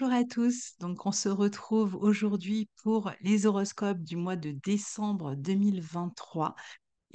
Bonjour à tous. Donc, on se retrouve aujourd'hui pour les horoscopes du mois de décembre 2023.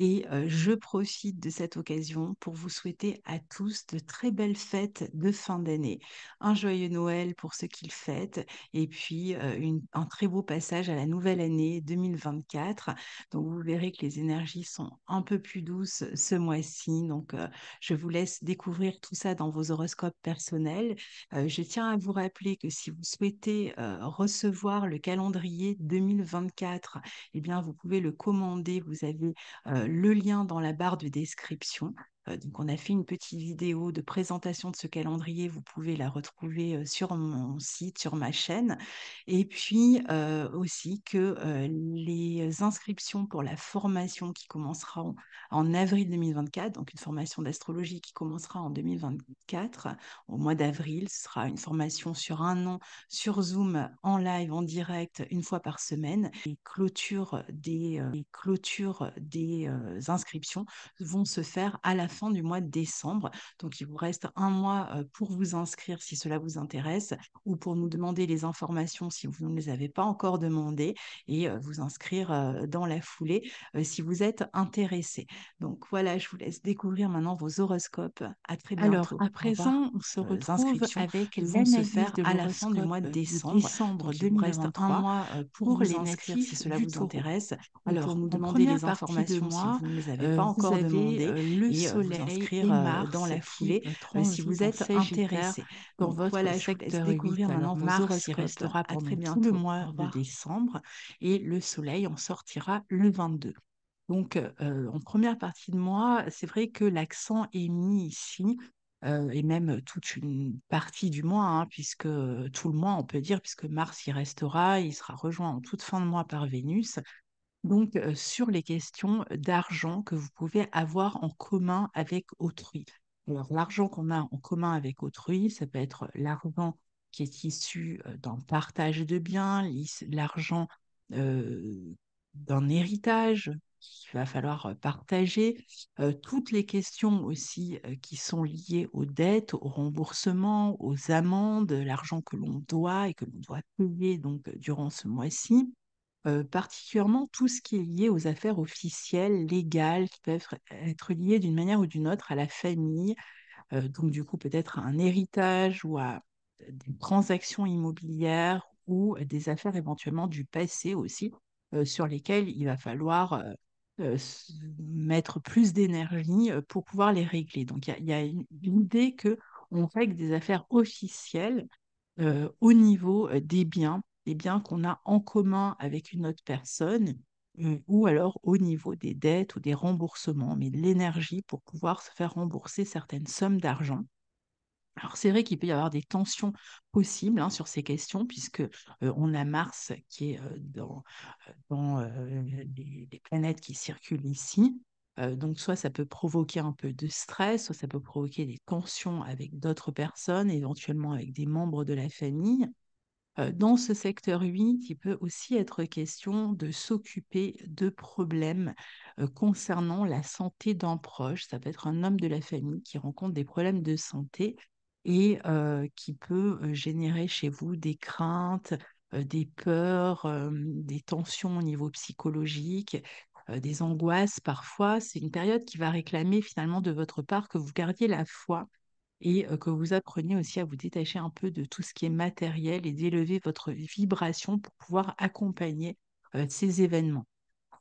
Et je profite de cette occasion pour vous souhaiter à tous de très belles fêtes de fin d'année. Un joyeux Noël pour ceux qui le fêtent et puis un très beau passage à la nouvelle année 2024. Donc vous verrez que les énergies sont un peu plus douces ce mois-ci. Donc je vous laisse découvrir tout ça dans vos horoscopes personnels. je tiens à vous rappeler que si vous souhaitez recevoir le calendrier 2024, eh bien vous pouvez le commander. Vous avez le lien dans la barre de description donc on a fait une petite vidéo de présentation de ce calendrier, vous pouvez la retrouver sur mon site, sur ma chaîne. Et puis aussi que les inscriptions pour la formation qui commencera en, avril 2024, donc une formation d'astrologie qui commencera en 2024, au mois d'avril, ce sera une formation sur un an, sur Zoom, en live, en direct, une fois par semaine. Les clôtures des, clôtures des inscriptions vont se faire à la fin du mois de décembre. Donc, il vous reste un mois euh, pour vous inscrire si cela vous intéresse ou pour nous demander les informations si vous ne les avez pas encore demandées et euh, vous inscrire euh, dans la foulée si vous êtes intéressé. Donc, voilà, je vous laisse découvrir maintenant vos horoscopes. À très bientôt. Alors, à présent, on se retrouve avec faire de à la fin du mois de décembre. il reste un mois pour, les inscrire si cela vous intéresse. Alors, pour nous demander les informations si vous ne les avez pas encore demandées. le soleil vous inscrire euh, dans la foulée si vous êtes intéressé. Pour votre secteur découvrir Mars y restera pendant tout le mois de décembre et le Soleil en sortira le 22. Donc, euh, en première partie de mois, c'est vrai que l'accent est mis ici euh, et même toute une partie du mois, hein, puisque tout le mois, on peut dire, puisque Mars y restera, il sera rejoint en toute fin de mois par Vénus donc sur les questions d'argent que vous pouvez avoir en commun avec autrui. Alors l'argent qu'on a en commun avec autrui, ça peut être l'argent qui est issu d'un partage de biens, l'argent d'un héritage qu'il va falloir partager, toutes les questions aussi qui sont liées aux dettes, aux remboursements, aux amendes, l'argent que l'on doit et que l'on doit payer donc durant ce mois-ci, euh, particulièrement tout ce qui est lié aux affaires officielles, légales, qui peuvent être liées d'une manière ou d'une autre à la famille, euh, donc du coup peut-être à un héritage ou à des transactions immobilières ou des affaires éventuellement du passé aussi, euh, sur lesquelles il va falloir mettre plus d'énergie pour pouvoir les régler. Donc il y, a, une, idée que règle des affaires officielles au niveau des biens qu'on a en commun avec une autre personne euh, ou alors au niveau des dettes ou des remboursements, mais de l'énergie pour pouvoir se faire rembourser certaines sommes d'argent. Alors c'est vrai qu'il peut y avoir des tensions possibles hein, sur ces questions, puisque euh, on a Mars qui est euh, dans, dans planètes qui circulent ici. donc soit ça peut provoquer un peu de stress, soit ça peut provoquer des tensions avec d'autres personnes, éventuellement avec des membres de la famille. Euh, dans ce secteur 8, il peut aussi être question de s'occuper de problèmes euh, concernant la santé d'un proche. Ça peut être un homme de la famille qui rencontre des problèmes de santé et euh, qui peut générer chez vous des craintes, des peurs, des tensions au niveau psychologique, des angoisses parfois. C'est une période qui va réclamer finalement de votre part que vous gardiez la foi et que vous appreniez aussi à vous détacher un peu de tout ce qui est matériel et d'élever votre vibration pour pouvoir accompagner ces événements.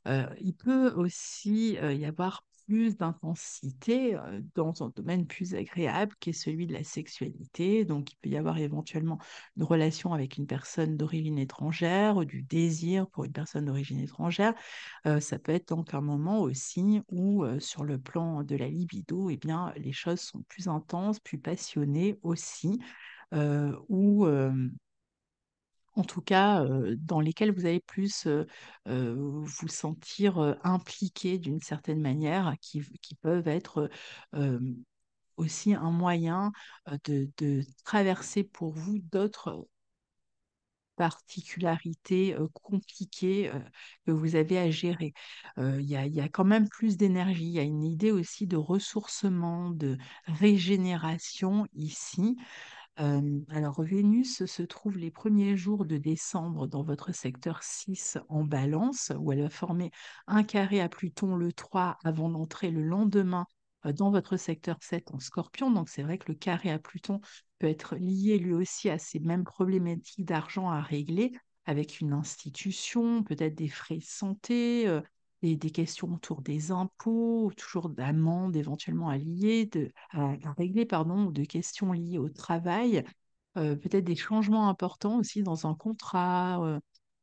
il peut aussi y avoir plus d'intensité dans un domaine plus agréable qui est celui de la sexualité. Donc, il peut y avoir éventuellement une relation avec une personne d'origine étrangère, ou du désir pour une personne d'origine étrangère. ça peut être donc un moment aussi où, sur le plan de la libido, et eh bien, les choses sont plus intenses, plus passionnées aussi, Ou... où en tout cas dans lesquels vous allez plus vous sentir impliqué d'une certaine manière, qui, peuvent être aussi un moyen de, traverser pour vous d'autres particularités compliquées que vous avez à gérer. Il y, a quand même plus d'énergie, il y a une idée aussi de ressourcement, de régénération ici alors Vénus se trouve les premiers jours de décembre dans votre secteur 6 en balance, où elle va former un carré à Pluton le 3 avant d'entrer le lendemain dans votre secteur 7 en scorpion. Donc c'est vrai que le carré à Pluton peut être lié lui aussi à ces mêmes problématiques d'argent à régler avec une institution, peut-être des frais de santé, des, questions autour des impôts, toujours d'amendes éventuellement à, de, à, régler, pardon, de questions liées au travail, euh, peut-être des changements importants aussi dans un contrat, euh,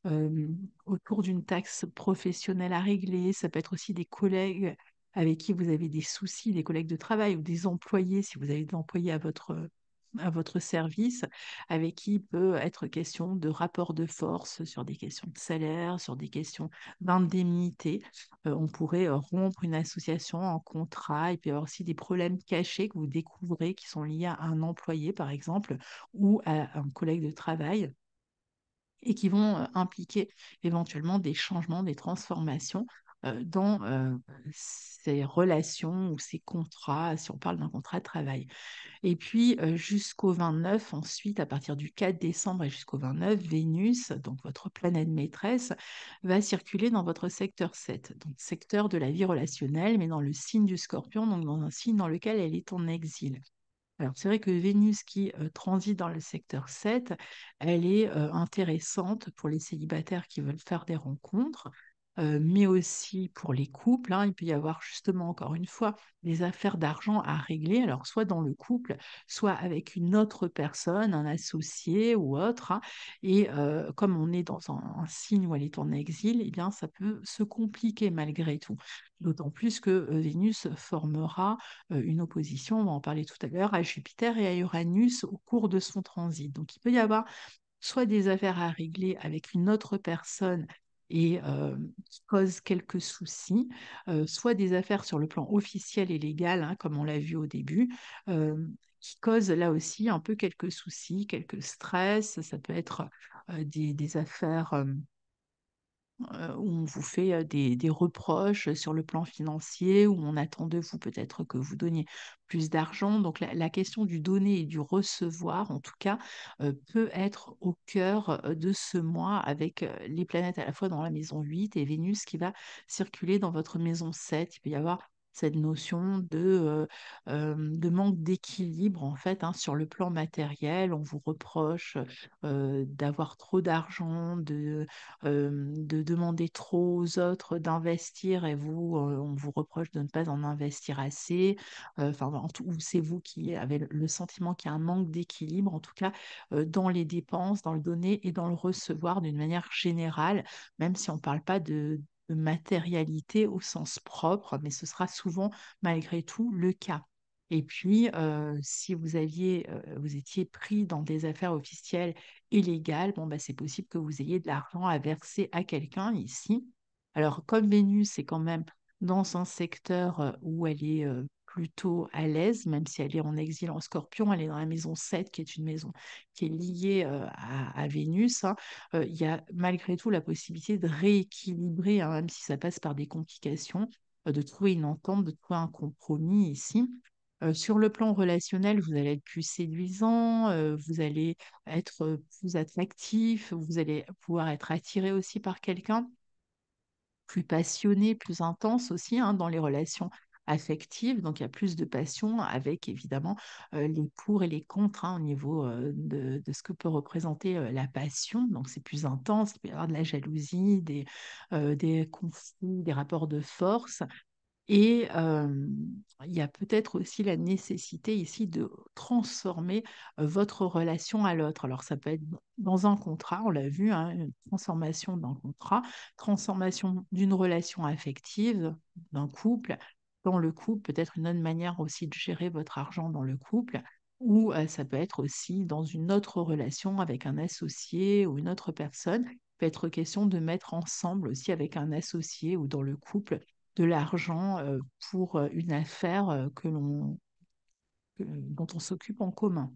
euh, autour d'une taxe professionnelle à régler, ça peut être aussi des collègues avec qui vous avez des soucis, des collègues de travail ou des employés, si vous avez des employés à votre à votre service, avec qui il peut être question de rapport de force sur des questions de salaire, sur des questions d'indemnité. Euh, on pourrait euh, rompre une association en contrat. et puis avoir aussi des problèmes cachés que vous découvrez qui sont liés à un employé, par exemple, ou à un collègue de travail et qui vont euh, impliquer éventuellement des changements, des transformations. Euh, dans euh, ces relations ou ses contrats, si on parle d'un contrat de travail. Et puis euh, jusqu'au 29, ensuite, à partir du 4 décembre et jusqu'au 29, Vénus, donc votre planète maîtresse, va circuler dans votre secteur 7, donc secteur de la vie relationnelle, mais dans le signe du scorpion, donc dans un signe dans lequel elle est en exil. Alors c'est vrai que Vénus qui transite dans le secteur 7, elle est intéressante pour les célibataires qui veulent faire des rencontres, euh, mais aussi pour les couples. Hein, il peut y avoir justement, encore une fois, des affaires d'argent à régler, alors soit dans le couple, soit avec une autre personne, un associé ou autre. Hein. et euh, comme on est dans un, signe où elle est en exil, eh bien, ça peut se compliquer malgré tout. D'autant plus que euh, Vénus formera une opposition, on va en parler tout à l'heure, à Jupiter et à Uranus au cours de son transit. Donc il peut y avoir soit des affaires à régler avec une autre personne et qui cause quelques soucis, soit des affaires sur le plan officiel et légal, hein, comme on l'a vu au début, qui causent là aussi un peu quelques soucis, quelques stress, ça peut être des, affaires euh, où on vous fait des, reproches sur le plan financier, où on attend de vous peut-être que vous donniez plus d'argent. Donc la, question du donner et du recevoir, en tout cas, peut être au cœur de ce mois avec les planètes à la fois dans la maison 8 et Vénus qui va circuler dans votre maison 7. Il peut y avoir cette notion euh, euh, de, manque d'équilibre en fait hein, sur le plan matériel. On vous reproche euh, d'avoir trop d'argent, de, de demander trop aux autres d'investir et vous, on vous reproche de ne pas en investir assez. Enfin, en tout, c'est vous qui avez le sentiment qu'il y a un manque d'équilibre, en tout cas dans les dépenses, dans le donner et dans le recevoir d'une manière générale, même si on ne parle pas de matérialité au sens propre, mais ce sera souvent malgré tout le cas. Et puis, euh, si vous aviez, euh, vous étiez pris dans des affaires officielles illégales, bon, bah, c'est possible que vous ayez de l'argent à verser à quelqu'un ici. Alors, comme Vénus est quand même dans un secteur euh, où elle est plutôt à l'aise, même si elle est en exil en scorpion, elle est dans la maison 7, qui est une maison qui est liée euh, à, Vénus. Hein. Euh, il y a malgré tout la possibilité de rééquilibrer, hein, même si ça passe par des complications, euh, de trouver une entente, de trouver un compromis ici. sur le plan relationnel, vous allez être plus séduisant, vous allez être plus attractif, vous allez pouvoir être attiré aussi par quelqu'un, plus passionné, plus intense aussi hein, dans les relations affective, donc il y a plus de passion avec évidemment euh, les pour et les contre hein, au niveau euh, de, ce que peut représenter euh, la passion, donc c'est plus intense, il peut y avoir de la jalousie, des, des conflits, des rapports de force. Et il y a peut-être aussi la nécessité ici de transformer votre relation à l'autre. Alors ça peut être dans un contrat, on l'a vu, hein, une transformation d'un contrat, transformation d'une relation affective, d'un couple, dans le couple, peut-être une autre manière aussi de gérer votre argent dans le couple, ou euh, ça peut être aussi dans une autre relation avec un associé ou une autre personne. peut être question de mettre ensemble aussi avec un associé ou dans le couple de l'argent euh, pour euh, une affaire que l'on dont on s'occupe en commun.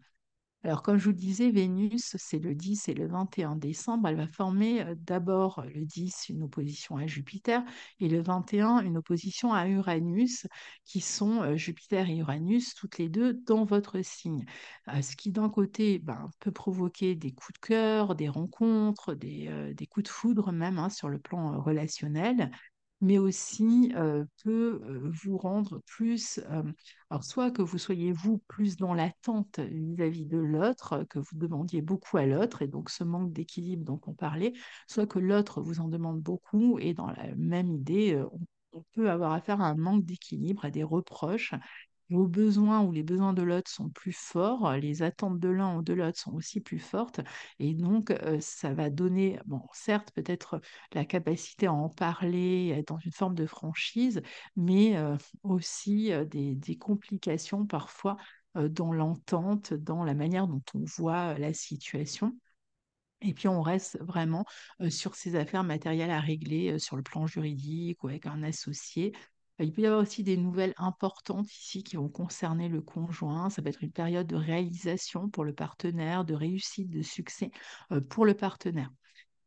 Alors, comme je vous le disais, Vénus, c'est le 10 et le 21 décembre. Elle va former d'abord le 10, une opposition à Jupiter, et le 21, une opposition à Uranus, qui sont Jupiter et Uranus, toutes les deux dans votre signe. Ce qui, d'un côté, ben, peut provoquer des coups de cœur, des rencontres, des, coups de foudre même hein, sur le plan relationnel mais aussi euh, peut euh, vous rendre plus, euh, alors soit que vous soyez vous plus dans l'attente vis-à-vis de l'autre, que vous demandiez beaucoup à l'autre, et donc ce manque d'équilibre dont on parlait, soit que l'autre vous en demande beaucoup, et dans la même idée, on peut avoir affaire à un manque d'équilibre, à des reproches, nos besoins ou les besoins de l'autre sont plus forts, les attentes de l'un ou de l'autre sont aussi plus fortes, et donc euh, ça va donner, bon, certes peut-être la capacité à en parler, dans une forme de franchise, mais euh, aussi euh, des, des, complications parfois dans l'entente, dans la manière dont on voit la situation. Et puis on reste vraiment sur ces affaires matérielles à régler sur le plan juridique ou avec un associé bah, il peut y avoir aussi des nouvelles importantes ici qui vont concerner le conjoint. Ça peut être une période de réalisation pour le partenaire, de réussite, de succès euh, pour le partenaire.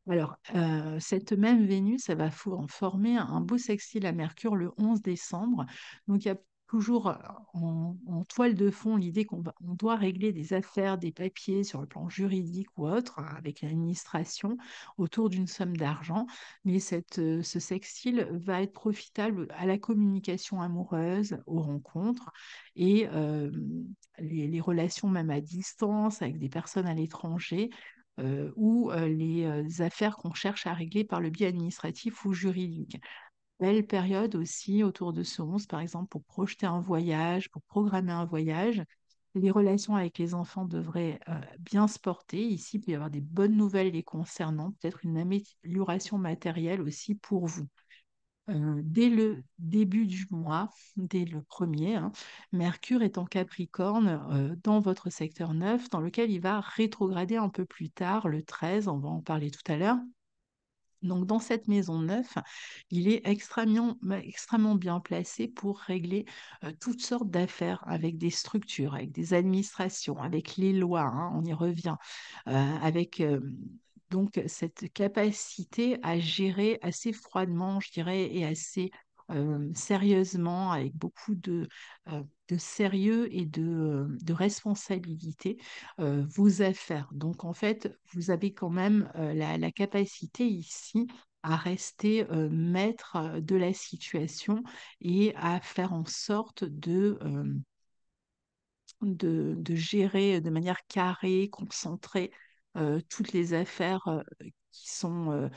Alors, euh, cette même Vénus, ça va former un beau sextile à Mercure le 11 décembre. Donc, il y a toujours euh, en, toile de fond l'idée qu'on doit régler des affaires, des papiers sur le plan juridique ou autre hein, avec l'administration autour d'une somme d'argent. Mais cette, euh, ce sextile va être profitable à la communication amoureuse, aux rencontres et euh, les, relations même à distance avec des personnes à l'étranger. ou les affaires qu'on cherche à régler par le biais administratif ou juridique belle période aussi autour de ce 11, par exemple, pour projeter un voyage, pour programmer un voyage. Les relations avec les enfants devraient euh, bien se porter. Ici, il peut y avoir des bonnes nouvelles les concernant, peut-être une amélioration matérielle aussi pour vous. Euh, dès le début du mois, dès le premier, hein, Mercure est en Capricorne euh, dans votre secteur 9, dans lequel il va rétrograder un peu plus tard, le 13, on va en parler tout à l'heure. Donc dans cette maison neuve, il est extrêmement, bien placé pour régler euh, toutes sortes d'affaires avec des structures, avec des administrations, avec les lois, hein, on y revient, euh, avec euh, donc cette capacité à gérer assez froidement, je dirais, et assez euh, sérieusement, avec beaucoup de, euh, de sérieux et de, euh, responsabilité vos affaires. Donc en fait, vous avez quand même la, capacité ici à rester maître de la situation et à faire en sorte de... De, gérer de manière carrée, concentrée, toutes les affaires qui sont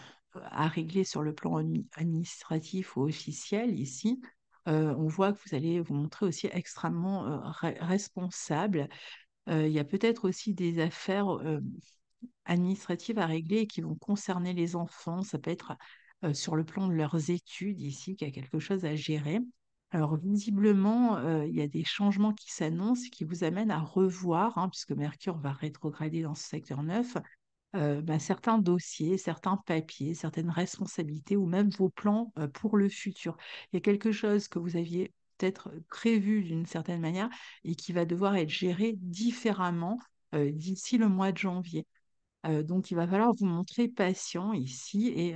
à régler sur le plan administratif ou officiel ici, euh, on voit que vous allez vous montrer aussi extrêmement euh, responsable. Euh, il y a peut-être aussi des affaires administratives à régler qui vont concerner les enfants. Ça peut être sur le plan de leurs études ici qu'il y a quelque chose à gérer. Alors visiblement, il y a des changements qui s'annoncent qui vous amènent à revoir, hein, puisque Mercure va rétrograder dans ce secteur 9, euh, bah, certains dossiers, certains papiers, certaines responsabilités ou même vos plans euh, pour le futur. Il y a quelque chose que vous aviez peut-être prévu d'une certaine manière et qui va devoir être géré différemment euh, d'ici le mois de janvier. donc il va falloir vous montrer patient ici et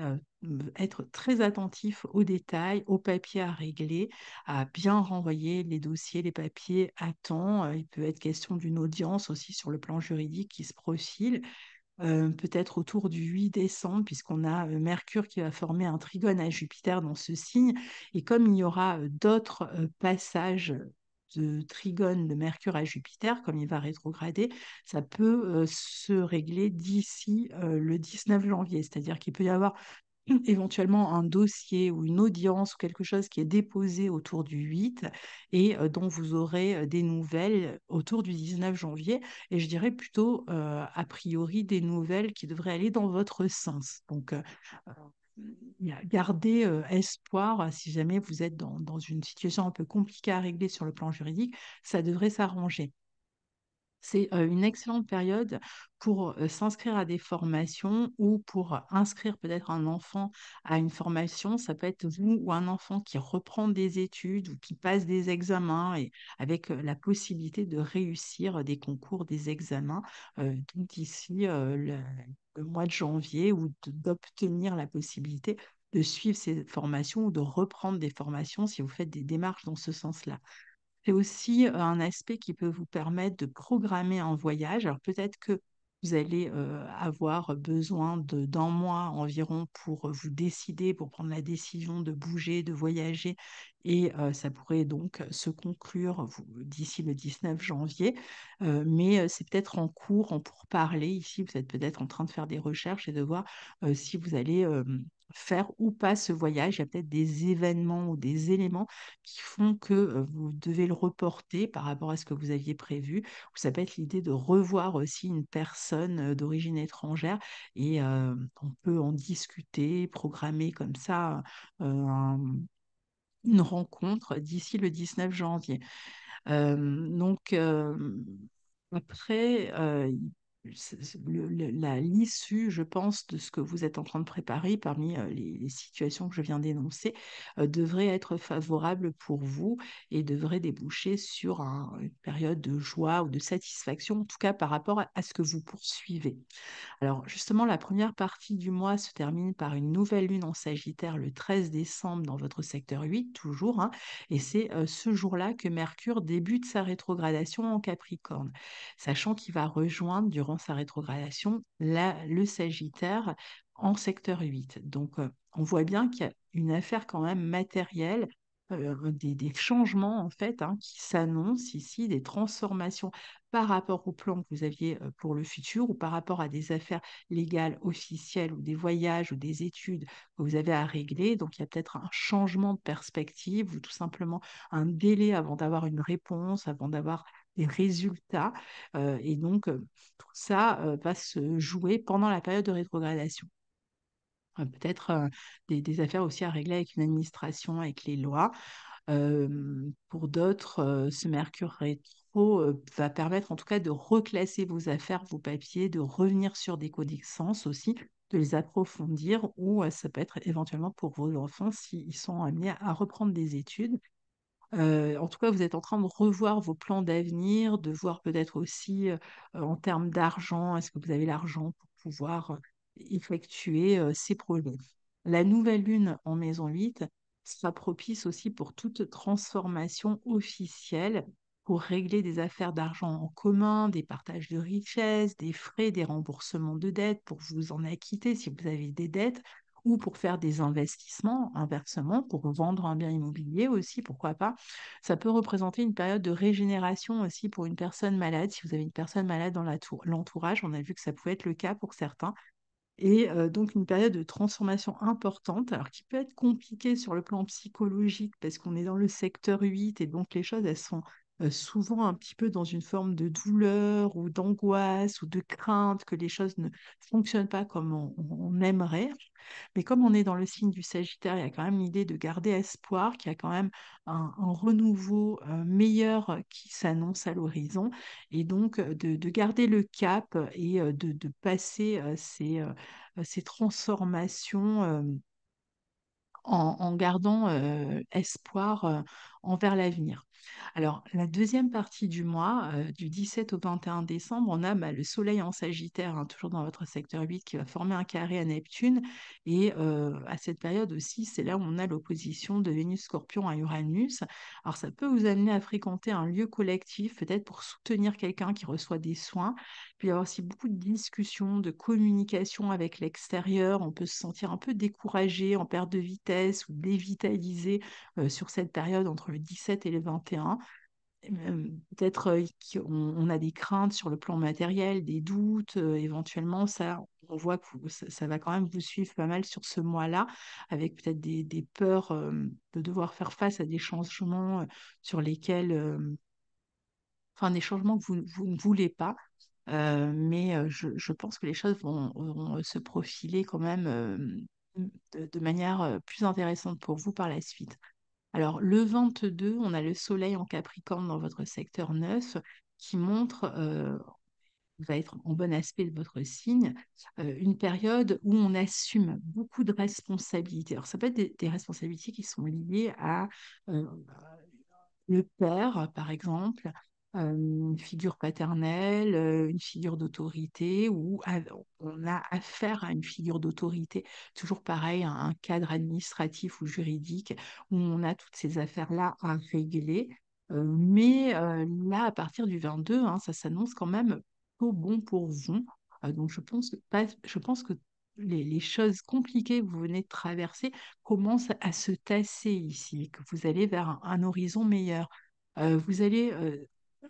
être très attentif aux détails, aux papiers à régler, à bien renvoyer les dossiers, les papiers à temps. Il peut être question d'une audience aussi sur le plan juridique qui se profile peut-être autour du 8 décembre, puisqu'on a Mercure qui va former un trigone à Jupiter dans ce signe. Et comme il y aura d'autres passages de trigone de Mercure à Jupiter, comme il va rétrograder, ça peut se régler d'ici le 19 janvier. C'est-à-dire qu'il peut y avoir éventuellement un dossier ou une audience ou quelque chose qui est déposé autour du 8 et euh, dont vous aurez euh, des nouvelles autour du 19 janvier. Et je dirais plutôt, euh, a priori, des nouvelles qui devraient aller dans votre sens. Donc, gardez espoir si jamais vous êtes dans, dans, une situation un peu compliquée à régler sur le plan juridique, ça devrait s'arranger. C'est une excellente période pour s'inscrire à des formations ou pour inscrire peut-être un enfant à une formation. Ça peut être vous ou un enfant qui reprend des études ou qui passe des examens et avec la possibilité de réussir des concours, des examens Donc d'ici le mois de janvier ou d'obtenir la possibilité de suivre ces formations ou de reprendre des formations si vous faites des démarches dans ce sens-là. C'est aussi un aspect qui peut vous permettre de programmer un voyage. Alors peut-être que vous allez avoir besoin d'un mois environ pour vous décider, pour prendre la décision de bouger, de voyager et ça pourrait donc se conclure d'ici le 19 janvier. mais c'est peut-être en cours, en parler ici. Vous êtes peut-être en train de faire des recherches et de voir si vous allez faire ou pas ce voyage. Il y a peut-être des événements ou des éléments qui font que vous devez le reporter par rapport à ce que vous aviez prévu. Ou ça peut être l'idée de revoir aussi une personne d'origine étrangère et on peut en discuter, programmer comme ça une rencontre d'ici le 19 janvier. donc, après, il l'issue, je pense, de ce que vous êtes en train de préparer parmi les, situations que je viens d'énoncer devrait être favorable pour vous et devrait déboucher sur une période de joie ou de satisfaction, en tout cas par rapport à, ce que vous poursuivez. Alors justement, la première partie du mois se termine par une nouvelle lune en Sagittaire le 13 décembre dans votre secteur 8, toujours, hein, et c'est ce jour-là que Mercure débute sa rétrogradation en Capricorne, sachant qu'il va rejoindre durant sa rétrogradation la, le Sagittaire en secteur 8. Donc euh, on voit bien qu'il y a une affaire quand même matérielle euh, des, des, changements en fait hein, qui s'annoncent ici, des transformations par rapport au plan que vous aviez euh, pour le futur ou par rapport à des affaires légales officielles ou des voyages ou des études que vous avez à régler. Donc il y a peut-être un changement de perspective ou tout simplement un délai avant d'avoir une réponse, avant d'avoir des résultats. Euh, et donc, euh, tout ça euh, va se jouer pendant la période de rétrogradation peut-être des, affaires aussi à régler avec une administration, avec les lois. pour d'autres, ce mercure rétro va permettre en tout cas de reclasser vos affaires, vos papiers, de revenir sur des connaissances aussi, de les approfondir, ou ça peut être éventuellement pour vos enfants s'ils sont amenés à reprendre des études en tout cas, vous êtes en train de revoir vos plans d'avenir, de voir peut-être aussi en termes d'argent, est-ce que vous avez l'argent pour pouvoir effectuer ces projets. La nouvelle lune en maison 8 sera propice aussi pour toute transformation officielle pour régler des affaires d'argent en commun, des partages de richesses, des frais, des remboursements de dettes, pour vous en acquitter si vous avez des dettes ou pour faire des investissements, inversement, pour vendre un bien immobilier aussi, pourquoi pas. Ça peut représenter une période de régénération aussi pour une personne malade. Si vous avez une personne malade dans l'entourage, on a vu que ça pouvait être le cas pour certains. Et euh, donc une période de transformation importante, alors qui peut être compliquée sur le plan psychologique parce qu'on est dans le secteur 8 et donc les choses, elles sont euh, souvent un petit peu dans une forme de douleur ou d'angoisse ou de crainte que les choses ne fonctionnent pas comme on, aimerait. Mais comme on est dans le signe du Sagittaire, il y a quand même l'idée de garder espoir, qu'il y a quand même un, renouveau euh, meilleur qui s'annonce à l'horizon, et donc euh, de, garder le cap et de, passer ces, transformations. en, gardant espoir envers l'avenir. Alors, la deuxième partie du mois, euh, du 17 au 21 décembre, on a bah, le Soleil en Sagittaire, hein, toujours dans votre secteur 8, qui va former un carré à Neptune. Et euh, à cette période aussi, c'est là où on a l'opposition de Vénus Scorpion à Uranus. Alors, ça peut vous amener à fréquenter un lieu collectif, peut-être pour soutenir quelqu'un qui reçoit des soins. Puis, il y avoir aussi beaucoup de discussions, de communication avec l'extérieur. On peut se sentir un peu découragé, en perte de vitesse ou dévitalisé euh, sur cette période entre le 17 et le 21. Peut-être euh, qu'on a des craintes sur le plan matériel, des doutes, euh, éventuellement, ça, on voit que ça, va quand même vous suivre pas mal sur ce mois-là, avec peut-être des, peurs euh, de devoir faire face à des changements sur lesquels, enfin, des changements que vous, ne voulez pas. mais je, pense que les choses vont, se profiler quand même de, manière plus intéressante pour vous par la suite. Alors le 22, on a le Soleil en Capricorne dans votre secteur 9 qui montre, va être en bon aspect de votre signe, une période où on assume beaucoup de responsabilités. Alors ça peut être des, responsabilités qui sont liées à le père, par exemple, une figure paternelle, une figure d'autorité, ou on a affaire à une figure d'autorité, toujours pareil, à un cadre administratif ou juridique, où on a toutes ces affaires-là à régler. mais là, à partir du 22, hein, ça s'annonce quand même au bon pour vous. donc je pense, pas, je pense que les, choses compliquées que vous venez de traverser commencent à se tasser ici, que vous allez vers un, horizon meilleur. vous allez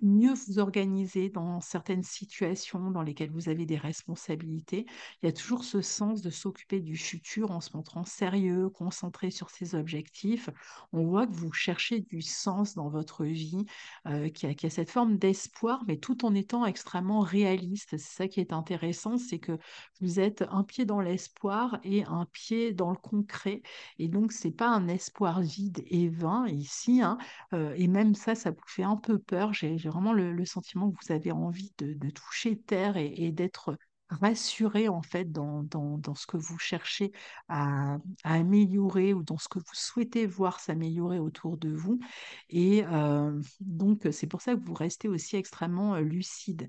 mieux vous organiser dans certaines situations dans lesquelles vous avez des responsabilités. Il y a toujours ce sens de s'occuper du futur en se montrant sérieux, concentré sur ses objectifs. On voit que vous cherchez du sens dans votre vie, euh, qui, a, cette forme d'espoir, mais tout en étant extrêmement réaliste. C'est ça qui est intéressant, c'est que vous êtes un pied dans l'espoir et un pied dans le concret. Et donc, c'est pas un espoir vide et vain ici. Hein. Euh, et même ça, ça vous fait un peu peur. J'ai j'ai vraiment le, sentiment que vous avez envie de, toucher terre et, d'être rassuré en fait dans, dans, ce que vous cherchez à, améliorer ou dans ce que vous souhaitez voir s'améliorer autour de vous. Et euh, donc c'est pour ça que vous restez aussi extrêmement euh, lucide.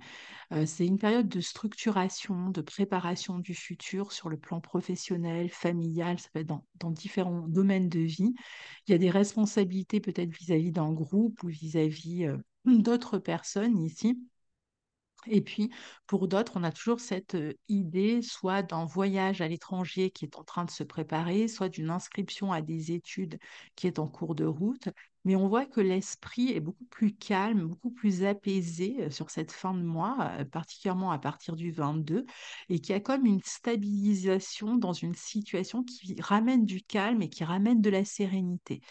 Euh, c'est une période de structuration, de préparation du futur sur le plan professionnel, familial, ça peut être dans, différents domaines de vie. Il y a des responsabilités peut-être vis-à-vis d'un groupe ou vis-à-vis d'autres personnes ici. Et puis, pour d'autres, on a toujours cette euh, idée soit d'un voyage à l'étranger qui est en train de se préparer, soit d'une inscription à des études qui est en cours de route, mais on voit que l'esprit est beaucoup plus calme, beaucoup plus apaisé euh, sur cette fin de mois, euh, particulièrement à partir du 22, et qu'il y a comme une stabilisation dans une situation qui ramène du calme et qui ramène de la sérénité.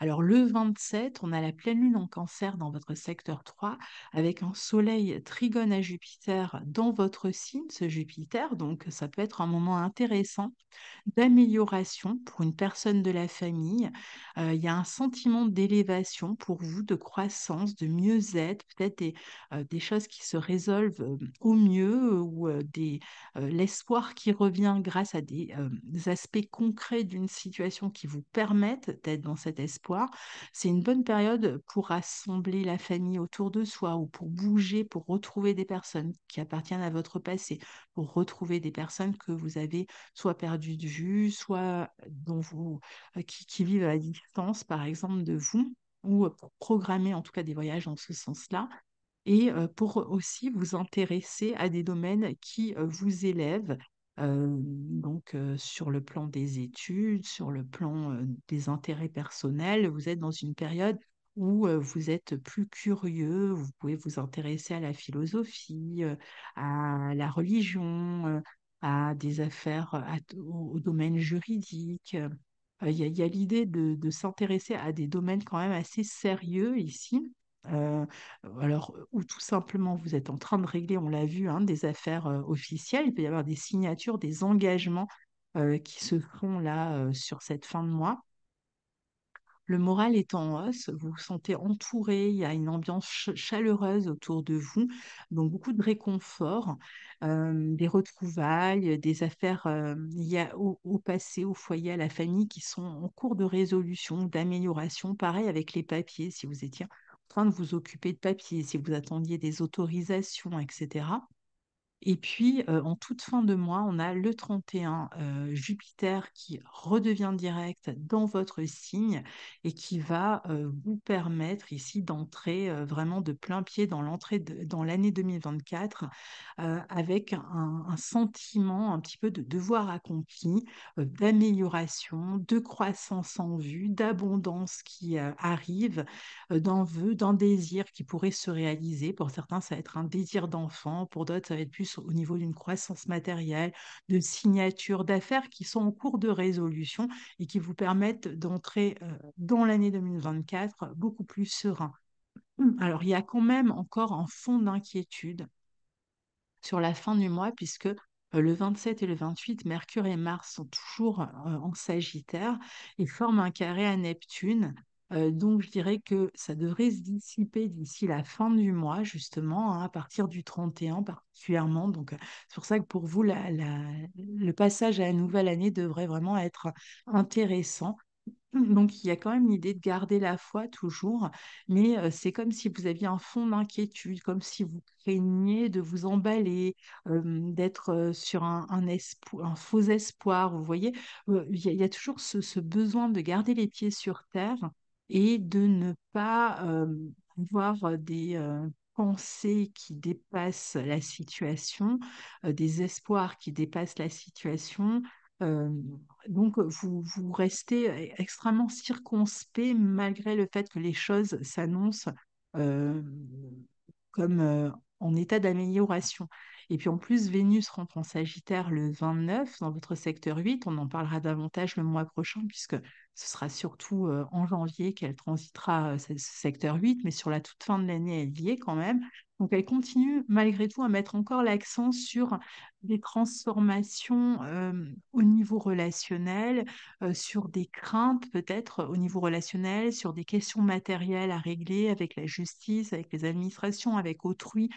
Alors le 27, on a la pleine lune en cancer dans votre secteur 3, avec un soleil trigone à Jupiter dans votre signe, ce Jupiter, donc ça peut être un moment intéressant d'amélioration pour une personne de la famille. Euh, il y a un sentiment de pour vous, de croissance, de mieux-être, peut-être des, euh, choses qui se résolvent euh, au mieux ou euh, des l'espoir qui revient grâce à des, aspects concrets d'une situation qui vous permettent d'être dans cet espoir. C'est une bonne période pour rassembler la famille autour de soi ou pour bouger, pour retrouver des personnes qui appartiennent à votre passé, pour retrouver des personnes que vous avez soit perdues de vue, soit dont vous, qui, vivent à distance, par exemple, de vous ou euh, programmer en tout cas des voyages dans ce sens-là, et euh, pour aussi vous intéresser à des domaines qui euh, vous élèvent, donc sur le plan des études, sur le plan des intérêts personnels, vous êtes dans une période où vous êtes plus curieux, vous pouvez vous intéresser à la philosophie, à la religion, à des affaires, au, domaine juridique, il y a, l'idée de, s'intéresser à des domaines quand même assez sérieux ici. Euh, alors, euh, où tout simplement vous êtes en train de régler, on l'a vu, hein, des affaires euh, officielles. Il peut y avoir des signatures, des engagements qui se font là sur cette fin de mois. Le moral est en hausse, vous vous sentez entouré, il y a une ambiance chaleureuse autour de vous, donc beaucoup de réconfort, euh, des retrouvailles, des affaires euh, liées au, au, passé, au foyer, à la famille qui sont en cours de résolution, d'amélioration. Pareil avec les papiers, si vous étiez en train de vous occuper de papiers, si vous attendiez des autorisations, etc. Et puis, euh, en toute fin de mois, on a le 31 euh, Jupiter qui redevient direct dans votre signe et qui va euh, vous permettre ici d'entrer vraiment de plein pied dans l'entrée dans l'année 2024 avec un, un, sentiment un petit peu de devoir accompli, d'amélioration, de croissance en vue, d'abondance qui arrive, d'un vœu, d'un désir qui pourrait se réaliser. Pour certains, ça va être un désir d'enfant, pour d'autres, ça va être plus au niveau d'une croissance matérielle, de signatures d'affaires qui sont en cours de résolution et qui vous permettent d'entrer euh, dans l'année 2024 beaucoup plus serein. Hum, alors, il y a quand même encore un fond d'inquiétude sur la fin du mois, puisque euh, le 27 et le 28, Mercure et Mars sont toujours euh, en Sagittaire et forment un carré à Neptune euh, donc, je dirais que ça devrait se dissiper d'ici la fin du mois, justement, hein, à partir du 31 particulièrement. Donc, euh, c'est pour ça que pour vous, le passage à la nouvelle année devrait vraiment être intéressant. Donc il y a quand même l'idée de garder la foi toujours, mais euh, c'est comme si vous aviez un fond d'inquiétude, comme si vous craigniez de vous emballer, d'être sur un, un, faux espoir. Vous voyez, il y, a toujours ce, besoin de garder les pieds sur terre et de ne pas voir avoir des pensées qui dépassent la situation, des espoirs qui dépassent la situation. donc, vous, vous restez extrêmement circonspect malgré le fait que les choses s'annoncent comme en état d'amélioration. Et puis en plus, Vénus rentre en Sagittaire le 29 dans votre secteur 8. On en parlera davantage le mois prochain puisque ce sera surtout en janvier qu'elle transitera ce secteur 8, mais sur la toute fin de l'année, elle y est quand même. Donc elle continue malgré tout à mettre encore l'accent sur des transformations au niveau relationnel, sur des craintes peut-être au niveau relationnel, sur des questions matérielles à régler avec la justice, avec les administrations, avec autrui,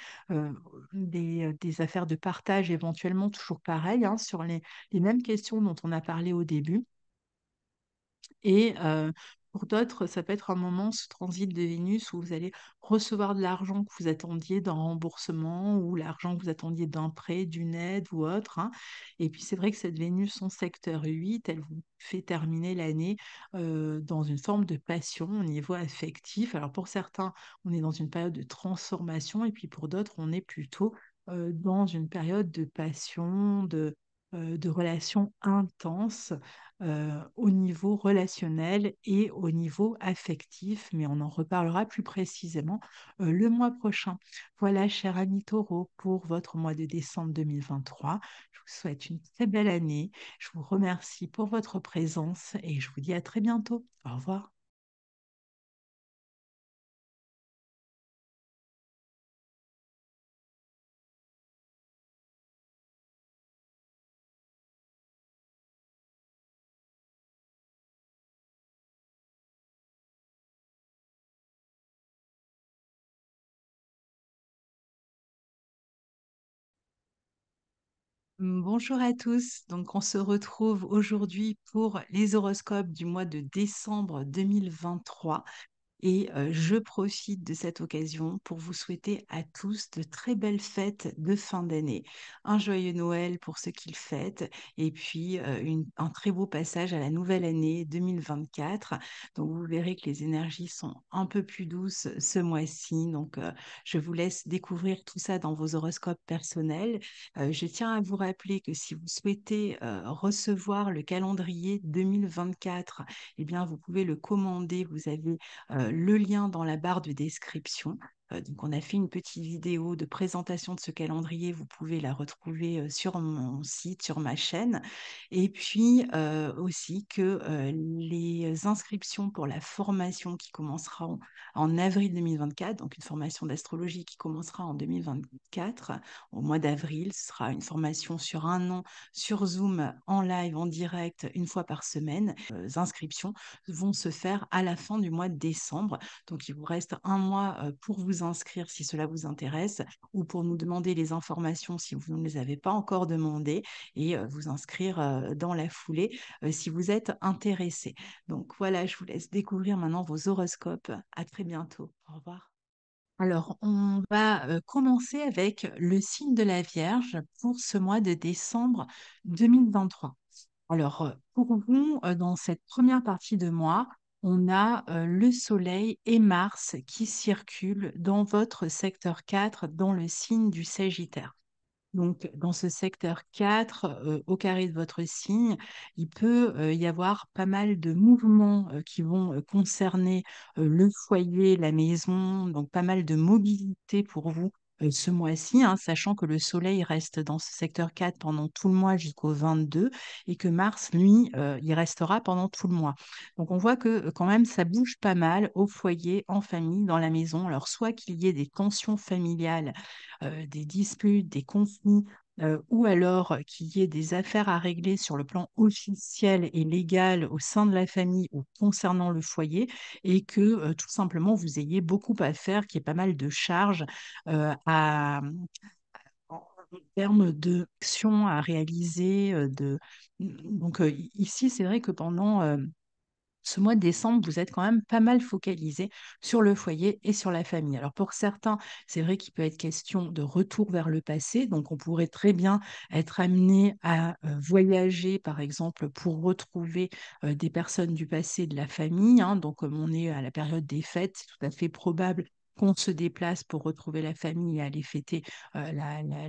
des, affaires de partage éventuellement, toujours pareil, hein, sur les mêmes questions dont on a parlé au début. Et euh, pour d'autres, ça peut être un moment, ce transit de Vénus, où vous allez recevoir de l'argent que vous attendiez d'un remboursement ou l'argent que vous attendiez d'un prêt, d'une aide ou autre. Hein. Et puis c'est vrai que cette Vénus en secteur 8, elle vous fait terminer l'année euh, dans une forme de passion au niveau affectif. Alors pour certains, on est dans une période de transformation et puis pour d'autres, on est plutôt euh, dans une période de passion, de, de relations intenses euh, au niveau relationnel et au niveau affectif, mais on en reparlera plus précisément euh, le mois prochain. Voilà, cher ami Taureau, pour votre mois de décembre 2023. Je vous souhaite une très belle année. Je vous remercie pour votre présence et je vous dis à très bientôt. Au revoir. Mmh, bonjour à tous. Donc, on se retrouve aujourd'hui pour les horoscopes du mois de décembre 2023. Et je profite de cette occasion pour vous souhaiter à tous de très belles fêtes de fin d'année. Un joyeux Noël pour ceux qui le fêtent et puis un très beau passage à la nouvelle année 2024. Donc vous verrez que les énergies sont un peu plus douces ce mois-ci. Donc je vous laisse découvrir tout ça dans vos horoscopes personnels. je tiens à vous rappeler que si vous souhaitez recevoir le calendrier 2024, eh bien vous pouvez le commander. Vous avez le lien dans la barre de description donc on a fait une petite vidéo de présentation de ce calendrier, vous pouvez la retrouver sur mon site, sur ma chaîne. Et puis aussi que les inscriptions pour la formation qui commencera en, avril 2024, donc une formation d'astrologie qui commencera en 2024, au mois d'avril, ce sera une formation sur un an, sur Zoom, en live, en direct, une fois par semaine. Les inscriptions vont se faire à la fin du mois de décembre, donc il vous reste un mois pour vous inscrire si cela vous intéresse ou pour nous demander les informations si vous ne les avez pas encore demandées et euh, vous inscrire euh, dans la foulée euh, si vous êtes intéressé. Donc voilà, je vous laisse découvrir maintenant vos horoscopes. À très bientôt. Au revoir. Alors, on va commencer avec le signe de la Vierge pour ce mois de décembre 2023. Alors, pour vous, dans cette première partie de mois, on a le Soleil et Mars qui circulent dans votre secteur 4, dans le signe du Sagittaire. Donc, dans ce secteur 4, au carré de votre signe, il peut y avoir pas mal de mouvements qui vont concerner le foyer, la maison, donc pas mal de mobilité pour vous euh, ce mois-ci, hein, sachant que le Soleil reste dans ce secteur 4 pendant tout le mois jusqu'au 22 et que Mars, lui, euh, il restera pendant tout le mois. Donc on voit que euh, quand même, ça bouge pas mal au foyer, en famille, dans la maison. Alors soit qu'il y ait des tensions familiales, des disputes, des conflits euh, ou alors qu'il y ait des affaires à régler sur le plan officiel et légal au sein de la famille ou concernant le foyer, et que euh, tout simplement vous ayez beaucoup à faire, qu'il y ait pas mal de charges euh, à en termes d'actions à réaliser. De... Donc ici, c'est vrai que pendant ce mois de décembre, vous êtes quand même pas mal focalisé sur le foyer et sur la famille. Alors pour certains, c'est vrai qu'il peut être question de retour vers le passé, donc on pourrait très bien être amené à euh, voyager, par exemple, pour retrouver euh, des personnes du passé de la famille. Hein. Donc comme on est à la période des fêtes, c'est tout à fait probable qu'on se déplace pour retrouver la famille et aller fêter euh,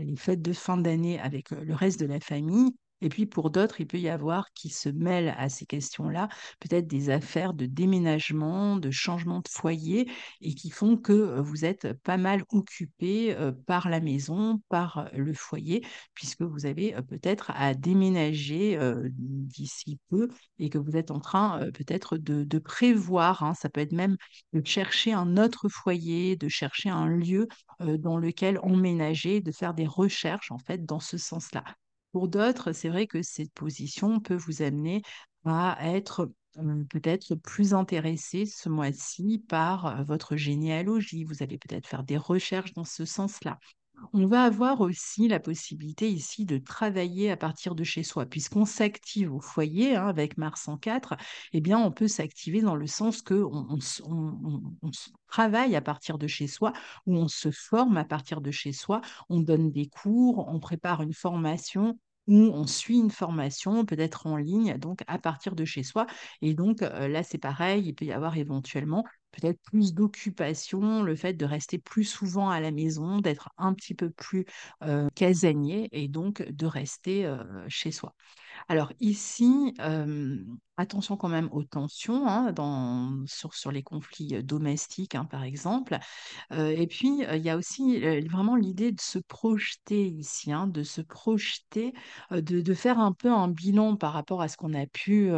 les fêtes de fin d'année avec le reste de la famille. Et puis pour d'autres, il peut y avoir qui se mêlent à ces questions-là, peut-être des affaires de déménagement, de changement de foyer, et qui font que vous êtes pas mal occupé par la maison, par le foyer, puisque vous avez peut-être à déménager d'ici peu et que vous êtes en train peut-être de, prévoir, hein. ça peut être même de chercher un autre foyer, de chercher un lieu dans lequel emménager, de faire des recherches en fait dans ce sens-là. Pour d'autres, c'est vrai que cette position peut vous amener à être euh, peut-être plus intéressé ce mois-ci par euh, votre généalogie. Vous allez peut-être faire des recherches dans ce sens-là. On va avoir aussi la possibilité ici de travailler à partir de chez soi. Puisqu'on s'active au foyer hein, avec Mars 104, eh bien on peut s'activer dans le sens que on, travaille à partir de chez soi ou on se forme à partir de chez soi, on donne des cours, on prépare une formation ou on suit une formation, peut-être en ligne, donc à partir de chez soi. Et donc euh, là, c'est pareil, il peut y avoir éventuellement peut-être plus d'occupation, le fait de rester plus souvent à la maison, d'être un petit peu plus casanier et donc de rester chez soi. Alors ici, attention quand même aux tensions hein, dans, sur, sur, les conflits domestiques, hein, par exemple. et puis, il y a aussi vraiment l'idée de se projeter ici, hein, de se projeter, de, de, faire un peu un bilan par rapport à ce qu'on a pu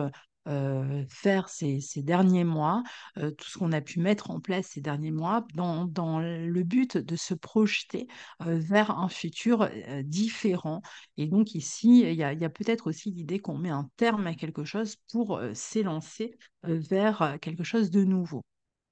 euh, faire ces, derniers mois, euh, tout ce qu'on a pu mettre en place ces derniers mois, dans, dans le but de se projeter euh, vers un futur différent. Et donc ici, il y a, peut-être aussi l'idée qu'on met un terme à quelque chose pour s'élancer vers quelque chose de nouveau.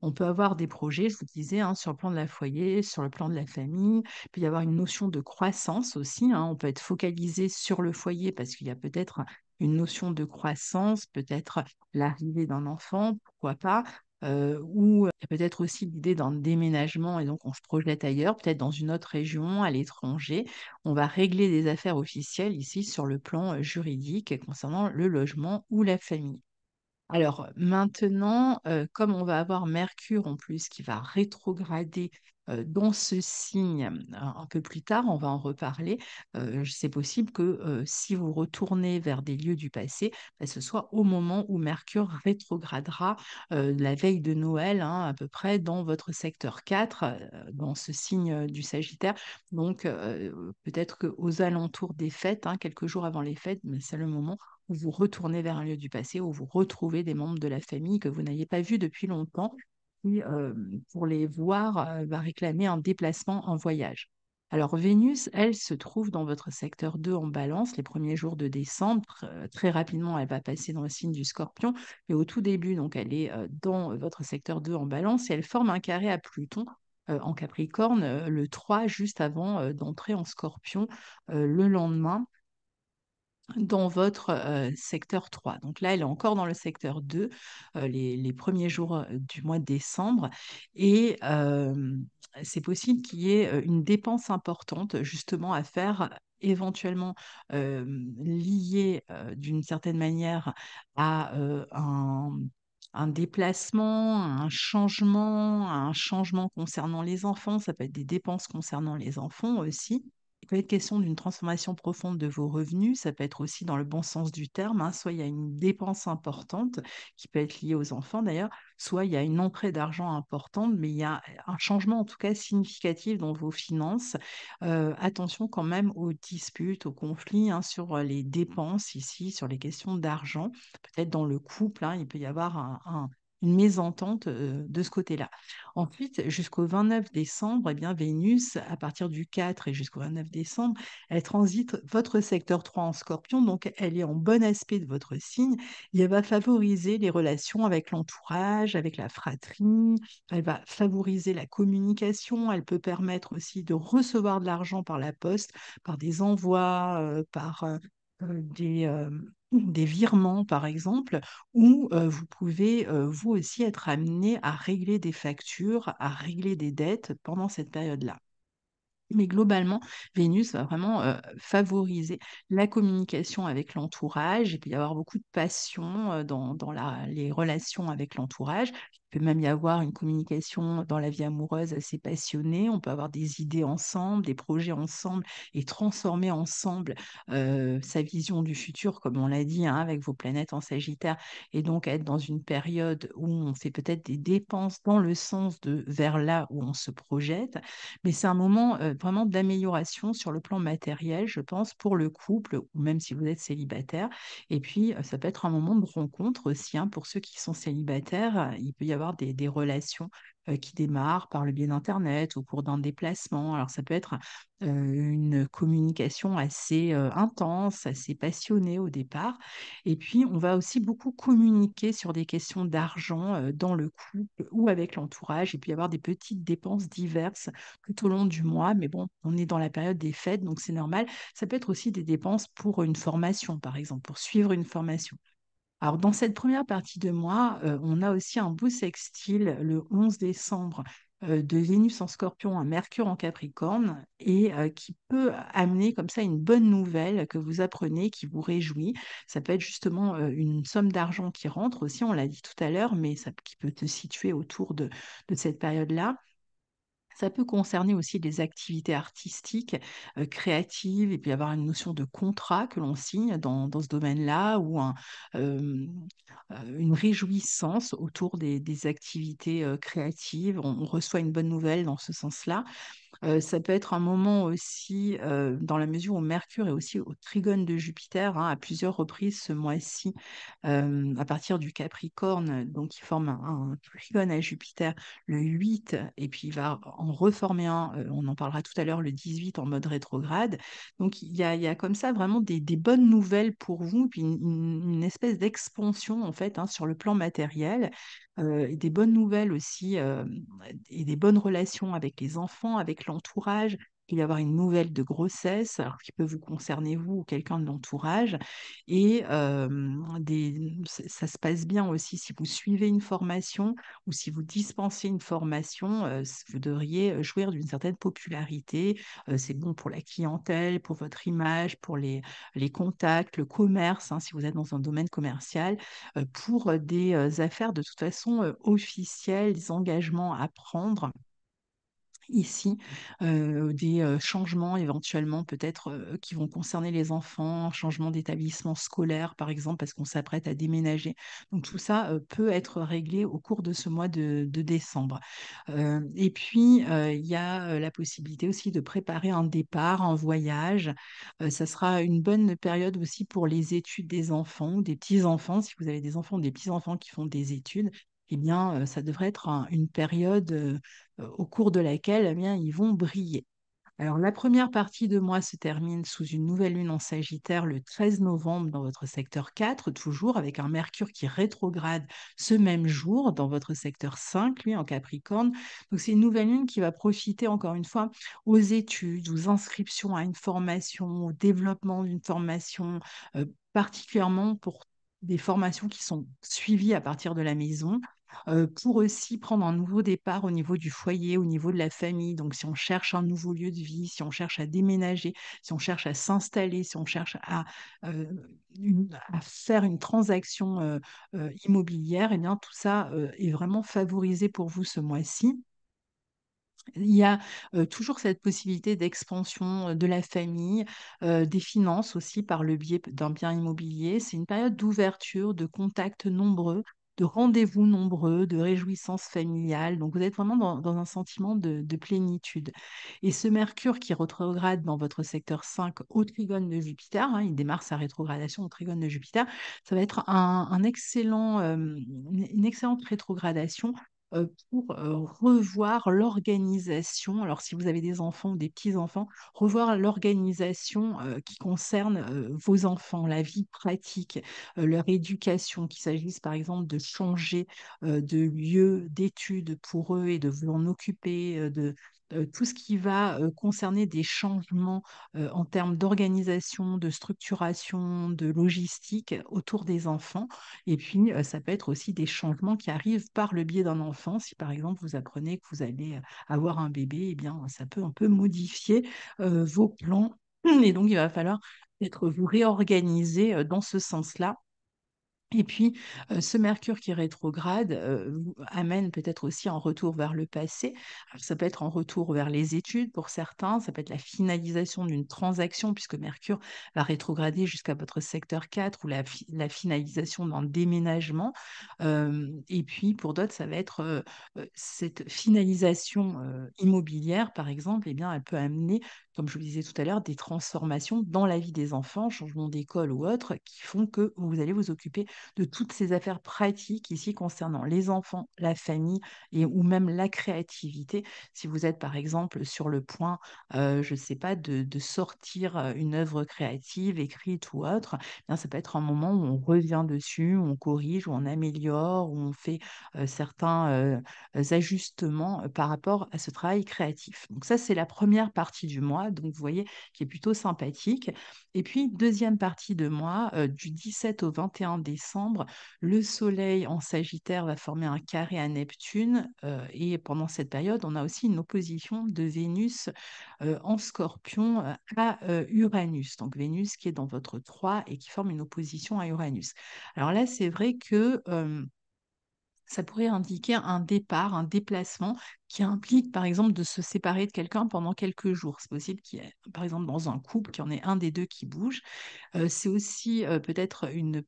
On peut avoir des projets, je vous disais, hein, sur le plan de la foyer, sur le plan de la famille. Il peut y avoir une notion de croissance aussi. Hein. On peut être focalisé sur le foyer parce qu'il y a peut-être une notion de croissance, peut-être l'arrivée d'un enfant, pourquoi pas, euh, ou euh, peut-être aussi l'idée d'un déménagement et donc on se projette ailleurs, peut-être dans une autre région, à l'étranger. On va régler des affaires officielles ici sur le plan euh, juridique concernant le logement ou la famille. Alors maintenant, comme on va avoir Mercure en plus qui va rétrograder dans ce signe, un peu plus tard, on va en reparler, c'est possible que si vous retournez vers des lieux du passé, bah, ce soit au moment où Mercure rétrogradera la veille de Noël, hein, à peu près dans votre secteur 4, dans ce signe du Sagittaire. Donc, peut-être qu'aux alentours des fêtes, hein, quelques jours avant les fêtes, mais c'est le moment où vous retournez vers un lieu du passé, où vous retrouvez des membres de la famille que vous n'ayez pas vus depuis longtemps. Euh, pour les voir, euh, va réclamer un déplacement en voyage. Alors Vénus, elle se trouve dans votre secteur 2 en balance les premiers jours de décembre. Euh, très rapidement, elle va passer dans le signe du scorpion, mais au tout début, donc elle est dans votre secteur 2 en balance et elle forme un carré à Pluton. en Capricorne, le 3 juste avant d'entrer en Scorpion le lendemain dans votre secteur 3. Donc là, elle est encore dans le secteur 2 les, premiers jours du mois de décembre. Et c'est possible qu'il y ait une dépense importante justement à faire éventuellement liée d'une certaine manière à un déplacement, un changement, un changement concernant les enfants, ça peut être des dépenses concernant les enfants aussi. Il peut être question d'une transformation profonde de vos revenus, ça peut être aussi dans le bon sens du terme, hein. soit il y a une dépense importante qui peut être liée aux enfants d'ailleurs, soit il y a une entrée d'argent importante, mais il y a un changement en tout cas significatif dans vos finances. attention quand même aux disputes, aux conflits hein, sur les dépenses ici, sur les questions d'argent. Peut-être dans le couple, hein, il peut y avoir un une mésentente de ce côté-là. Ensuite, jusqu'au 29 décembre, et eh bien, Vénus, à partir du 4 et jusqu'au 29 décembre, elle transite votre secteur 3 en scorpion, donc elle est en bon aspect de votre signe. Et elle va favoriser les relations avec l'entourage, avec la fratrie, elle va favoriser la communication, elle peut permettre aussi de recevoir de l'argent par la poste, par des envois, par des des virements par exemple, où vous pouvez vous aussi être amené à régler des factures, à régler des dettes pendant cette période-là. Mais globalement, Vénus va vraiment favoriser la communication avec l'entourage. Il peut y avoir beaucoup de passion dans, dans la, les relations avec l'entourage. Il peut même y avoir une communication dans la vie amoureuse assez passionnée. On peut avoir des idées ensemble, des projets ensemble et transformer ensemble sa vision du futur, comme on l'a dit, hein, avec vos planètes en Sagittaire. Et donc être dans une période où on fait peut-être des dépenses dans le sens de vers là où on se projette. Mais c'est un moment vraiment d'amélioration sur le plan matériel, je pense, pour le couple ou même si vous êtes célibataire. Et puis, ça peut être un moment de rencontre aussi hein, pour ceux qui sont célibataires. Il peut y avoir des, des relations euh, qui démarrent par le biais d'Internet au cours d'un déplacement. Alors ça peut être euh, une communication assez euh, intense, assez passionnée au départ. Et puis on va aussi beaucoup communiquer sur des questions d'argent dans le couple ou avec l'entourage. Et puis avoir des petites dépenses diverses tout au long du mois. Mais bon, on est dans la période des fêtes, donc c'est normal. Ça peut être aussi des dépenses pour une formation, par exemple, pour suivre une formation. Alors, dans cette première partie de mois, euh, on a aussi un beau sextile le 11 décembre euh, de Vénus en scorpion à Mercure en capricorne et euh, qui peut amener comme ça une bonne nouvelle que vous apprenez, qui vous réjouit. Ça peut être justement une somme d'argent qui rentre aussi, on l'a dit tout à l'heure, mais qui peut se situer autour de cette période-là. Ça peut concerner aussi des activités artistiques, créatives, et puis avoir une notion de contrat que l'on signe dans, ce domaine-là, ou une réjouissance autour des, activités créatives. on, reçoit une bonne nouvelle dans ce sens-là. Euh, ça peut être un moment aussi, euh, dans la mesure où Mercure est aussi au trigone de Jupiter, hein, à plusieurs reprises ce mois-ci, euh, à partir du Capricorne, donc il forme un, trigone à Jupiter le 8, et puis il va en reformer un, on en parlera tout à l'heure, le 18 en mode rétrograde. Donc il y a, comme ça vraiment des, bonnes nouvelles pour vous, puis une, espèce d'expansion en fait hein, sur le plan matériel. et des bonnes nouvelles aussi, et des bonnes relations avec les enfants, avec l'entourage. Il y avoir une nouvelle de grossesse qui peut vous concerner vous ou quelqu'un de l'entourage. Et des, ça se passe bien aussi si vous suivez une formation ou si vous dispensez une formation, vous devriez jouir d'une certaine popularité. c'est bon pour la clientèle, pour votre image, pour les, les contacts, le commerce, hein, si vous êtes dans un domaine commercial, pour des affaires de toute façon officielles, des engagements à prendre ici des changements éventuellement peut-être qui vont concerner les enfants, changement d'établissement scolaire par exemple parce qu'on s'apprête à déménager. Donc tout ça peut être réglé au cours de ce mois de, décembre. et puis il y a la possibilité aussi de préparer un départ un voyage. ça sera une bonne période aussi pour les études des enfants des petits-enfants. Si vous avez des enfants ou des petits-enfants qui font des études, eh bien, euh, ça devrait être une période euh, euh, au cours de laquelle eh bien, ils vont briller. Alors, la première partie de mois se termine sous une nouvelle lune en Sagittaire le 13 novembre dans votre secteur 4, toujours avec un Mercure qui rétrograde ce même jour dans votre secteur 5, lui en Capricorne. Donc, c'est une nouvelle lune qui va profiter encore une fois aux études, aux inscriptions à une formation, au développement d'une formation, particulièrement pour des formations qui sont suivies à partir de la maison pour aussi prendre un nouveau départ au niveau du foyer, au niveau de la famille. Donc si on cherche un nouveau lieu de vie, si on cherche à déménager, si on cherche à s'installer, si on cherche à, faire une transaction immobilière, et eh bien tout ça est vraiment favorisé pour vous ce mois-ci. Il y a toujours cette possibilité d'expansion de la famille, des finances aussi par le biais d'un bien immobilier. C'est une période d'ouverture, de contacts nombreux de rendez-vous nombreux, de réjouissances familiales. Donc vous êtes vraiment dans, un sentiment de, plénitude. Et ce Mercure qui rétrograde dans votre secteur 5 au trigone de Jupiter, hein, il démarre sa rétrogradation au trigone de Jupiter, ça va être un, excellent, euh, une excellente rétrogradation euh, pour euh, revoir l'organisation. Alors, si vous avez des enfants ou des petits-enfants, revoir l'organisation euh, qui concerne vos enfants, la vie pratique, leur éducation, qu'il s'agisse par exemple de changer de lieu d'études pour eux et de vous en occuper, de tout ce qui va concerner des changements en termes d'organisation, de structuration, de logistique autour des enfants. Et puis, ça peut être aussi des changements qui arrivent par le biais d'un enfant. Si par exemple, vous apprenez que vous allez avoir un bébé, eh bien, ça peut un peu modifier vos plans. Et donc, il va falloir être vous réorganiser dans ce sens-là et puis, ce Mercure qui rétrograde amène peut-être aussi en retour vers le passé. ça peut être en retour vers les études pour certains, ça peut être la finalisation d'une transaction, puisque Mercure va rétrograder jusqu'à votre secteur 4 ou la, finalisation d'un déménagement. et puis, pour d'autres, ça va être cette finalisation immobilière, par exemple, eh bien, elle peut amener comme je vous disais tout à l'heure, des transformations dans la vie des enfants, changement d'école ou autre, qui font que vous allez vous occuper de toutes ces affaires pratiques ici concernant les enfants, la famille et ou même la créativité. Si vous êtes par exemple sur le point, je ne sais pas, de, sortir une œuvre créative, écrite ou autre, eh ça peut être un moment où on revient dessus, on corrige, ou on améliore, ou on fait certains ajustements par rapport à ce travail créatif. Donc ça, c'est la première partie du mois donc, vous voyez, qui est plutôt sympathique. Et puis, deuxième partie de mois, euh, du 17 au 21 décembre, le Soleil en Sagittaire va former un carré à Neptune. Euh, et pendant cette période, on a aussi une opposition de Vénus euh, en Scorpion à Uranus. Donc, Vénus qui est dans votre 3 et qui forme une opposition à Uranus. Alors là, c'est vrai que ça pourrait indiquer un départ, un déplacement qui implique, par exemple, de se séparer de quelqu'un pendant quelques jours. C'est possible qu'il y ait, par exemple, dans un couple, qu'il y en ait un des deux qui bouge. c'est aussi peut-être une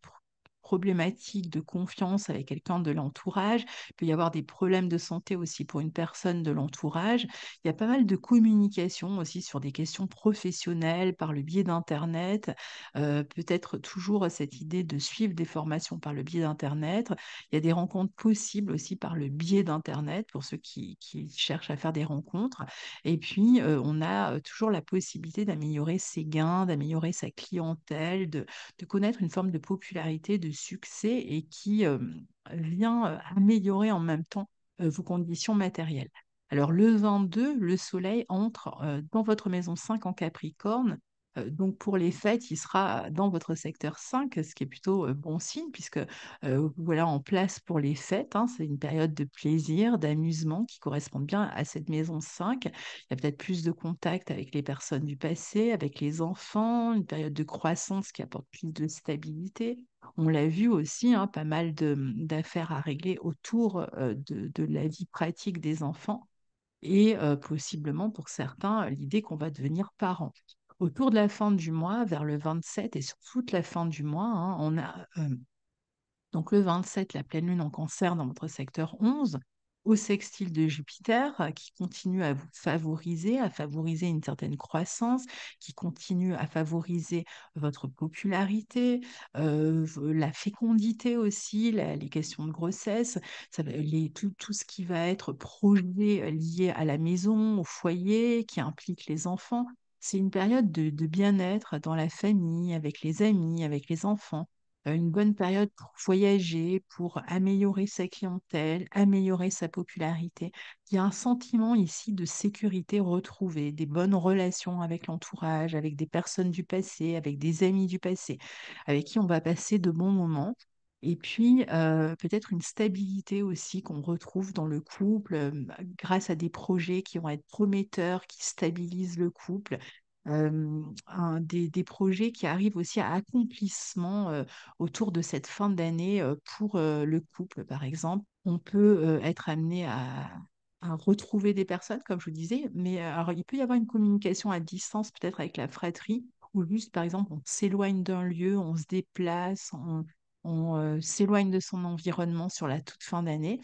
problématique de confiance avec quelqu'un de l'entourage. Il peut y avoir des problèmes de santé aussi pour une personne de l'entourage. Il y a pas mal de communication aussi sur des questions professionnelles par le biais d'Internet. Euh, peut-être toujours cette idée de suivre des formations par le biais d'Internet. Il y a des rencontres possibles aussi par le biais d'Internet pour ceux qui, cherchent à faire des rencontres. Et puis, euh, on a euh, toujours la possibilité d'améliorer ses gains, d'améliorer sa clientèle, de, de connaître une forme de popularité, de succès et qui euh, vient euh, améliorer en même temps euh, vos conditions matérielles. Alors le 22, le Soleil entre dans votre maison 5 en Capricorne donc pour les fêtes, il sera dans votre secteur 5, ce qui est plutôt bon signe, puisque voilà en place pour les fêtes. Hein. c'est une période de plaisir, d'amusement qui correspond bien à cette maison 5. Il y a peut-être plus de contact avec les personnes du passé, avec les enfants, une période de croissance qui apporte plus de stabilité. On l'a vu aussi, hein, pas mal mmh, d'affaires à régler autour de, la vie pratique des enfants et possiblement pour certains l'idée qu'on va devenir parent autour de la fin du mois, vers le 27 et sur toute la fin du mois, hein, on a donc le 27 la pleine lune en cancer dans votre secteur 11, au sextile de Jupiter euh, qui continue à vous favoriser, à favoriser une certaine croissance, qui continue à favoriser votre popularité, la fécondité aussi, les questions de grossesse, ça, les, tout, tout, ce qui va être projet euh, lié à la maison, au foyer, qui implique les enfants. C'est une période de, bien-être dans la famille, avec les amis, avec les enfants. Euh, une bonne période pour voyager, pour améliorer sa clientèle, améliorer sa popularité. Il y a un sentiment ici de sécurité retrouvée, des bonnes relations avec l'entourage, avec des personnes du passé, avec des amis du passé, avec qui on va passer de bons moments et puis, peut-être une stabilité aussi qu'on retrouve dans le couple grâce à des projets qui vont être prometteurs, qui stabilisent le couple. un, des, projets qui arrivent aussi à accomplissement autour de cette fin d'année pour le couple, par exemple. On peut être amené à, retrouver des personnes, comme je vous disais, mais alors, il peut y avoir une communication à distance peut-être avec la fratrie, ou juste par exemple on s'éloigne d'un lieu, on se déplace, on, on euh, s'éloigne de son environnement sur la toute fin d'année.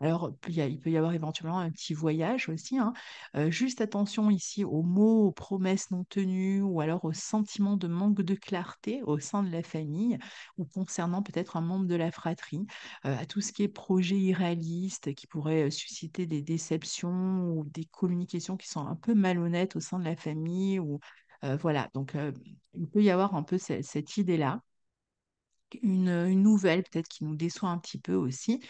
Alors, il peut y avoir éventuellement un petit voyage aussi. Hein. Euh, juste attention ici aux mots, aux promesses non tenues ou alors au sentiment de manque de clarté au sein de la famille ou concernant peut-être un membre de la fratrie, euh, à tout ce qui est projet irréaliste qui pourrait susciter des déceptions ou des communications qui sont un peu malhonnêtes au sein de la famille ou voilà, donc il peut y avoir un peu cette idée-là une, nouvelle peut-être qui nous déçoit un petit peu aussi.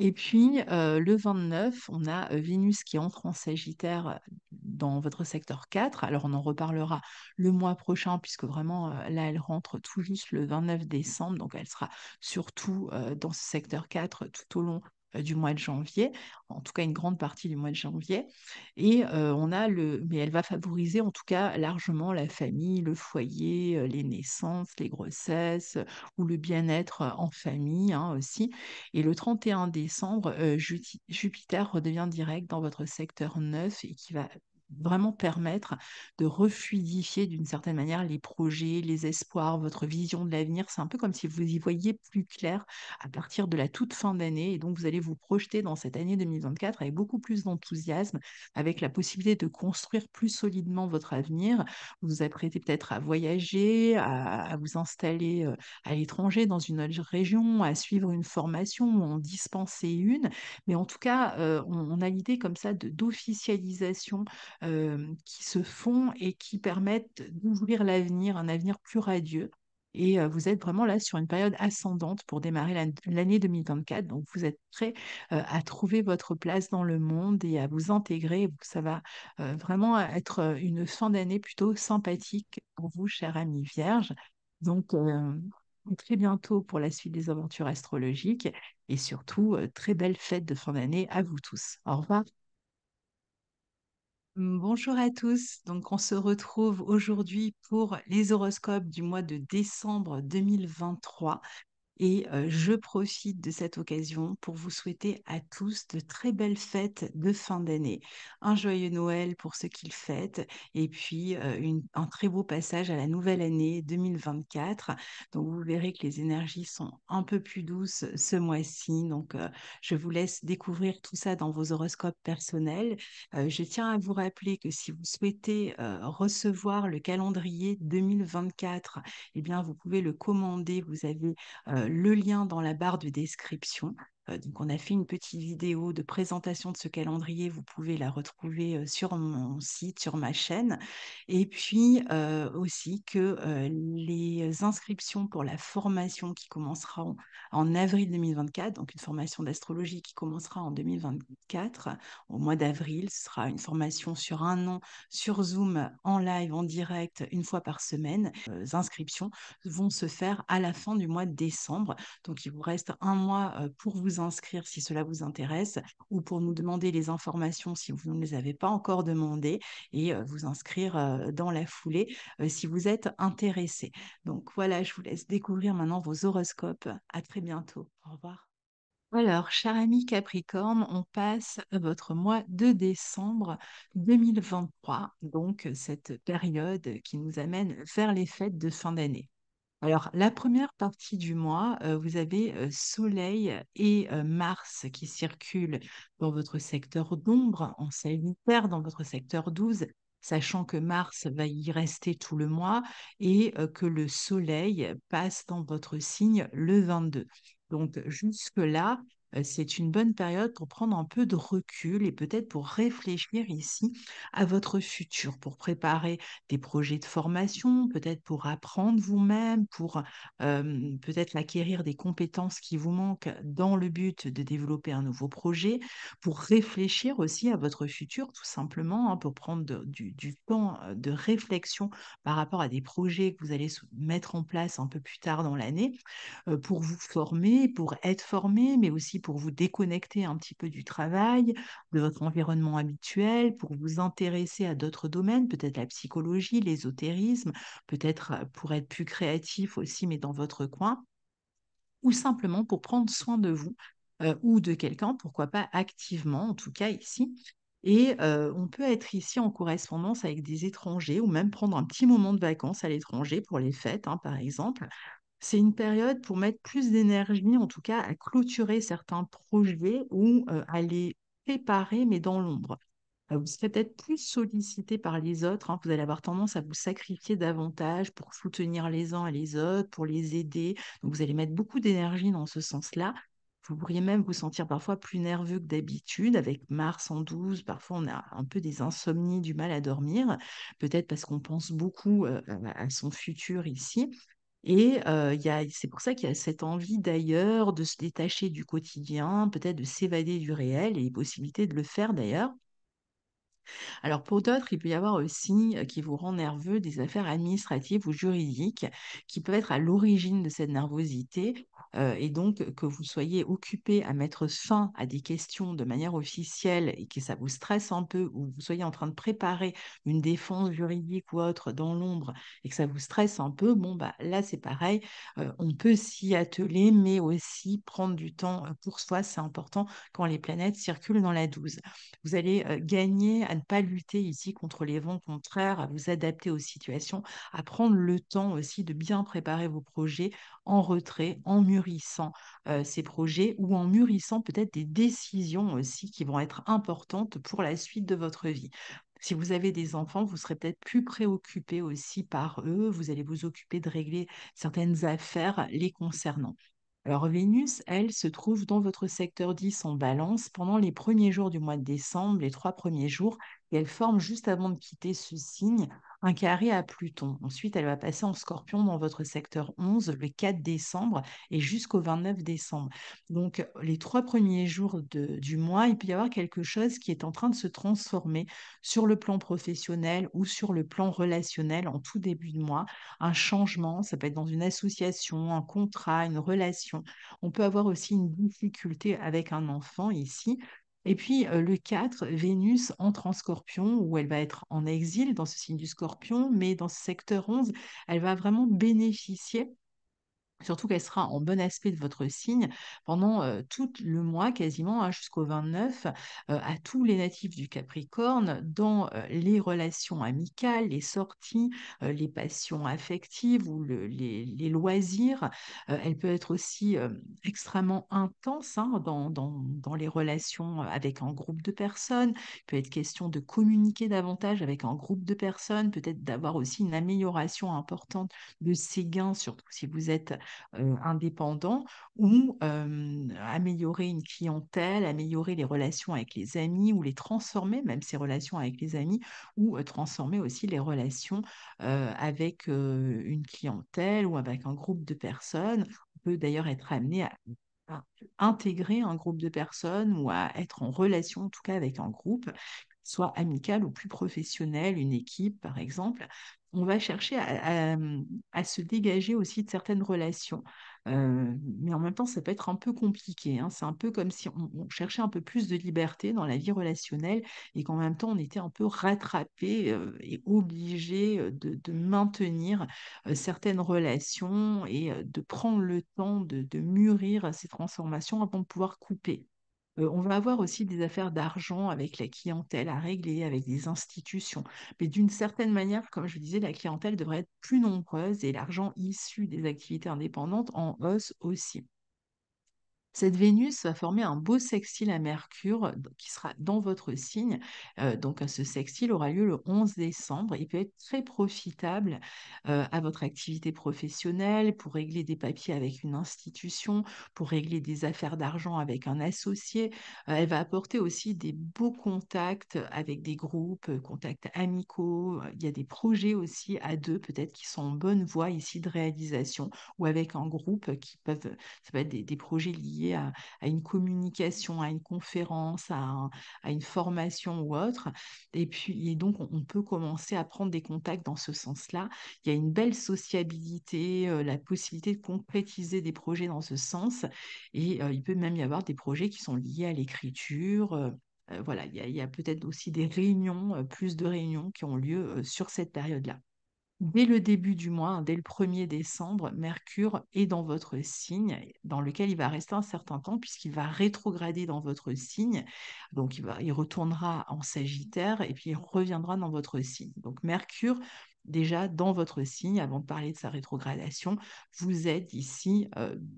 Et puis, euh, le 29, on a euh, Vénus qui entre en Sagittaire euh, dans votre secteur 4. Alors, on en reparlera le mois prochain, puisque vraiment, là, elle rentre tout juste le 29 décembre. Donc, elle sera surtout dans ce secteur 4 tout au long euh, du mois de janvier, en tout cas une grande partie du mois de janvier. Et euh, on a le, mais elle va favoriser en tout cas largement la famille, le foyer, euh, les naissances, les grossesses ou le bien-être en famille hein, aussi. Et le 31 décembre, Jupiter redevient direct dans votre secteur 9 et qui va vraiment permettre de refluidifier d'une certaine manière les projets, les espoirs, votre vision de l'avenir. C'est un peu comme si vous y voyiez plus clair à partir de la toute fin d'année. Et donc, vous allez vous projeter dans cette année 2024 avec beaucoup plus d'enthousiasme, avec la possibilité de construire plus solidement votre avenir. Vous vous apprêtez peut-être à voyager, à, vous installer euh, à l'étranger, dans une autre région, à suivre une formation ou en dispenser une. Mais en tout cas, euh, on, a l'idée comme ça de, d'officialisation euh, qui se font et qui permettent d'ouvrir l'avenir, un avenir plus radieux. Et euh, vous êtes vraiment là sur une période ascendante pour démarrer l'année 2024. Donc, vous êtes prêt euh, à trouver votre place dans le monde et à vous intégrer. Ça va vraiment être une fin d'année plutôt sympathique pour vous, chers amis Vierge. Donc, très bientôt pour la suite des aventures astrologiques et surtout, très belle fête de fin d'année à vous tous. Au revoir. Mmh, bonjour à tous. Donc, on se retrouve aujourd'hui pour les horoscopes du mois de décembre 2023. Et je profite de cette occasion pour vous souhaiter à tous de très belles fêtes de fin d'année. Un joyeux Noël pour ceux qui le fêtent et puis un très beau passage à la nouvelle année 2024. Donc vous verrez que les énergies sont un peu plus douces ce mois-ci. Donc je vous laisse découvrir tout ça dans vos horoscopes personnels. je tiens à vous rappeler que si vous souhaitez recevoir le calendrier 2024, eh bien vous pouvez le commander. Vous avez le lien dans la barre de description. Euh, donc, on a fait une petite vidéo de présentation de ce calendrier. Vous pouvez la retrouver euh, sur mon site, sur ma chaîne. Et puis euh, aussi que les inscriptions pour la formation qui commencera en, avril 2024, donc une formation d'astrologie qui commencera en 2024, au mois d'avril, ce sera une formation sur un an, sur Zoom, en live, en direct, une fois par semaine. Les inscriptions vont se faire à la fin du mois de décembre. Donc, il vous reste un mois pour vous inscrire si cela vous intéresse ou pour nous demander les informations si vous ne les avez pas encore demandées et euh, vous inscrire euh, dans la foulée euh, si vous êtes intéressé. Donc voilà, je vous laisse découvrir maintenant vos horoscopes. À très bientôt. Au revoir. Alors, cher ami Capricorne, on passe votre mois de décembre 2023, donc cette période qui nous amène vers les fêtes de fin d'année. Alors, la première partie du mois, euh, vous avez euh, Soleil et euh, Mars qui circulent dans votre secteur d'ombre, en Sagittaire, dans votre secteur 12, sachant que Mars va y rester tout le mois et que le Soleil passe dans votre signe le 22. Donc, jusque-là, c'est une bonne période pour prendre un peu de recul et peut-être pour réfléchir ici à votre futur, pour préparer des projets de formation, peut-être pour apprendre vous-même, pour peut-être acquérir des compétences qui vous manquent dans le but de développer un nouveau projet, pour réfléchir aussi à votre futur, tout simplement, hein, pour prendre du, temps de réflexion par rapport à des projets que vous allez mettre en place un peu plus tard dans l'année, pour vous former, pour être formé, mais aussi pour vous déconnecter un petit peu du travail, de votre environnement habituel, pour vous intéresser à d'autres domaines, peut-être la psychologie, l'ésotérisme, peut-être pour être plus créatif aussi, mais dans votre coin, ou simplement pour prendre soin de vous ou de quelqu'un, pourquoi pas activement, en tout cas ici. Et on peut être ici en correspondance avec des étrangers ou même prendre un petit moment de vacances à l'étranger pour les fêtes, hein, par exemple, c'est une période pour mettre plus d'énergie, en tout cas, à clôturer certains projets ou à les préparer, mais dans l'ombre. Bah, vous serez peut-être plus sollicité par les autres, hein. vous allez avoir tendance à vous sacrifier davantage pour soutenir les uns et les autres, pour les aider. Donc vous allez mettre beaucoup d'énergie dans ce sens-là. Vous pourriez même vous sentir parfois plus nerveux que d'habitude. Avec Mars en 12, parfois on a un peu des insomnies, du mal à dormir, peut-être parce qu'on pense beaucoup à son futur ici. Et c'est pour ça qu'il y a cette envie d'ailleurs de se détacher du quotidien, peut-être de s'évader du réel et les possibilités de le faire d'ailleurs. Alors pour d'autres, il peut y avoir aussi qui vous rend nerveux des affaires administratives ou juridiques qui peuvent être à l'origine de cette nervosité et donc que vous soyez occupé à mettre fin à des questions de manière officielle et que ça vous stresse un peu ou que vous soyez en train de préparer une défense juridique ou autre dans l'ombre et que ça vous stresse un peu, bon bah là c'est pareil, on peut s'y atteler mais aussi prendre du temps pour soi, c'est important quand les planètes circulent dans la 12. Vous allez gagner à ne pas lutter ici contre les vents contraires, à vous adapter aux situations, à prendre le temps aussi de bien préparer vos projets en retrait, en mûrissant euh, ces projets ou en mûrissant peut-être des décisions aussi qui vont être importantes pour la suite de votre vie. Si vous avez des enfants, vous serez peut-être plus préoccupé aussi par eux, vous allez vous occuper de régler certaines affaires les concernant. Alors Vénus, elle, se trouve dans votre secteur 10 en balance pendant les premiers jours du mois de décembre, les trois premiers jours, et elle forme juste avant de quitter ce signe un carré à Pluton. Ensuite, elle va passer en scorpion dans votre secteur 11 le 4 décembre et jusqu'au 29 décembre. Donc, les trois premiers jours du mois, il peut y avoir quelque chose qui est en train de se transformer sur le plan professionnel ou sur le plan relationnel en tout début de mois. Un changement, ça peut être dans une association, un contrat, une relation. On peut avoir aussi une difficulté avec un enfant ici et puis euh, le 4, Vénus entre en scorpion, où elle va être en exil dans ce signe du scorpion, mais dans ce secteur 11, elle va vraiment bénéficier Surtout qu'elle sera en bon aspect de votre signe pendant tout le mois quasiment hein, jusqu'au 29 à tous les natifs du Capricorne dans les relations amicales, les sorties, les passions affectives ou les, loisirs. elle peut être aussi extrêmement intense hein, dans, dans, dans, les relations avec un groupe de personnes. Il peut être question de communiquer davantage avec un groupe de personnes, peut-être d'avoir aussi une amélioration importante de ses gains, surtout si vous êtes euh, euh, indépendant ou améliorer une clientèle, améliorer les relations avec les amis ou les transformer, même ces relations avec les amis, ou transformer aussi les relations avec une clientèle ou avec un groupe de personnes. On peut d'ailleurs être amené à intégrer un groupe de personnes ou à être en relation en tout cas avec un groupe soit amical ou plus professionnel, une équipe par exemple on va chercher mmh, à, se dégager aussi de certaines relations. Euh, mais en même temps, ça peut être un peu compliqué. Hein. C'est un peu comme si on, cherchait un peu plus de liberté dans la vie relationnelle et qu'en même temps, on était un peu rattrapé euh, et obligé euh, de, maintenir certaines relations et de prendre le temps de mûrir ces transformations avant de pouvoir couper on va avoir aussi des affaires d'argent avec la clientèle à régler, avec des institutions. Mais d'une certaine manière, comme je disais, la clientèle devrait être plus nombreuse et l'argent issu des activités indépendantes en hausse aussi. Cette Vénus va former un beau sextile à Mercure qui sera dans votre signe. Euh, donc ce sextile aura lieu le 11 décembre. Il peut être très profitable euh, à votre activité professionnelle pour régler des papiers avec une institution, pour régler des affaires d'argent avec un associé. Euh, elle va apporter aussi des beaux contacts avec des groupes, contacts amicaux. Il y a des projets aussi à deux peut-être qui sont en bonne voie ici de réalisation ou avec un groupe qui peuvent, ça peut être des projets liés à, une communication, à une conférence, à, une formation ou autre. Et puis, et donc, on, peut commencer à prendre des contacts dans ce sens-là. Il y a une belle sociabilité, euh, la possibilité de concrétiser des projets dans ce sens. Et euh, il peut même y avoir des projets qui sont liés à l'écriture. Euh, voilà, il y a peut-être aussi des réunions, plus de réunions qui ont lieu sur cette période-là dès le début du mois, hein, dès le 1er décembre, Mercure est dans votre signe, dans lequel il va rester un certain temps, puisqu'il va rétrograder dans votre signe. Donc, il, va, il retournera en Sagittaire et puis il reviendra dans votre signe. Donc, Mercure, déjà dans votre signe, avant de parler de sa rétrogradation, vous êtes ici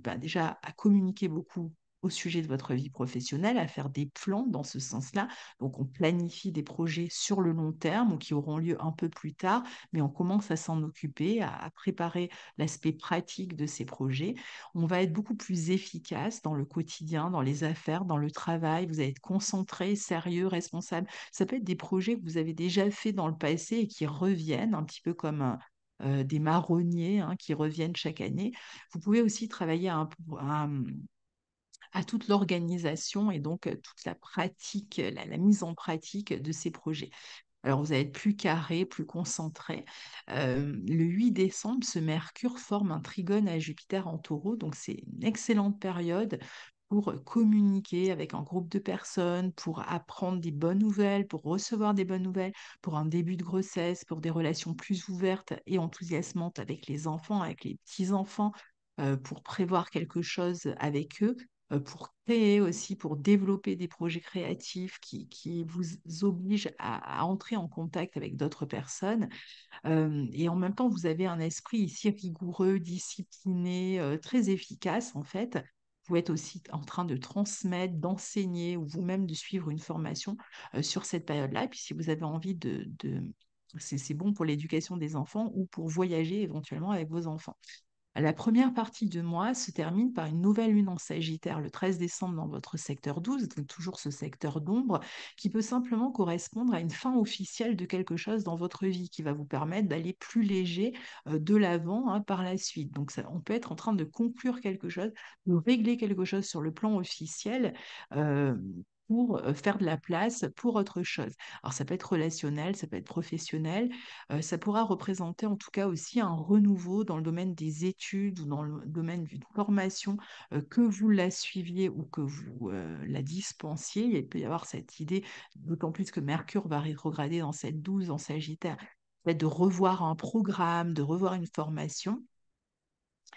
ben déjà à communiquer beaucoup au sujet de votre vie professionnelle, à faire des plans dans ce sens-là. Donc on planifie des projets sur le long terme ou qui auront lieu un peu plus tard, mais on commence à s'en occuper, à préparer l'aspect pratique de ces projets. On va être beaucoup plus efficace dans le quotidien, dans les affaires, dans le travail. Vous allez être concentré, sérieux, responsable. Ça peut être des projets que vous avez déjà fait dans le passé et qui reviennent un petit peu comme euh, des marronniers hein, qui reviennent chaque année. Vous pouvez aussi travailler à un à toute l'organisation et donc toute la pratique, la, mise en pratique de ces projets. Alors vous allez être plus carré, plus concentré. le 8 décembre, ce Mercure forme un trigone à Jupiter en taureau, donc c'est une excellente période pour communiquer avec un groupe de personnes, pour apprendre des bonnes nouvelles, pour recevoir des bonnes nouvelles, pour un début de grossesse, pour des relations plus ouvertes et enthousiasmantes avec les enfants, avec les petits-enfants, pour prévoir quelque chose avec eux. Euh, pour créer aussi, pour développer des projets créatifs qui, vous obligent à, entrer en contact avec d'autres personnes. Euh, et en même temps, vous avez un esprit ici rigoureux, discipliné, euh, très efficace en fait. Vous êtes aussi en train de transmettre, d'enseigner ou vous-même de suivre une formation sur cette période-là. puis si vous avez envie de c'est bon pour l'éducation des enfants ou pour voyager éventuellement avec vos enfants. La première partie de mois se termine par une nouvelle lune en Sagittaire le 13 décembre dans votre secteur 12, donc toujours ce secteur d'ombre, qui peut simplement correspondre à une fin officielle de quelque chose dans votre vie, qui va vous permettre d'aller plus léger euh, de l'avant hein, par la suite. Donc ça, on peut être en train de conclure quelque chose, de régler quelque chose sur le plan officiel. Euh, pour faire de la place pour autre chose. Alors ça peut être relationnel, ça peut être professionnel, ça pourra représenter en tout cas aussi un renouveau dans le domaine des études ou dans le domaine d'une formation, que vous la suiviez ou que vous la dispensiez. Il peut y avoir cette idée, d'autant plus que Mercure va rétrograder dans cette douze en Sagittaire, de revoir un programme, de revoir une formation.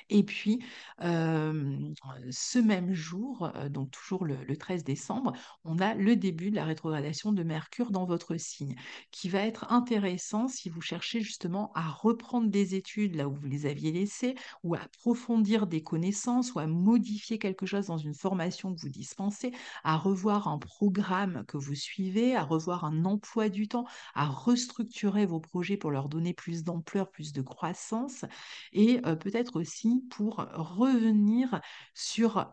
Et puis, ce même jour, donc toujours le, 13 décembre, on a le début de la rétrogradation de Mercure dans votre signe, qui va être intéressant si vous cherchez justement à reprendre des études là où vous les aviez laissées, ou à approfondir des connaissances, ou à modifier quelque chose dans une formation que vous dispensez, à revoir un programme que vous suivez, à revoir un emploi du temps, à restructurer vos projets pour leur donner plus d'ampleur, plus de croissance, et peut-être aussi pour revenir sur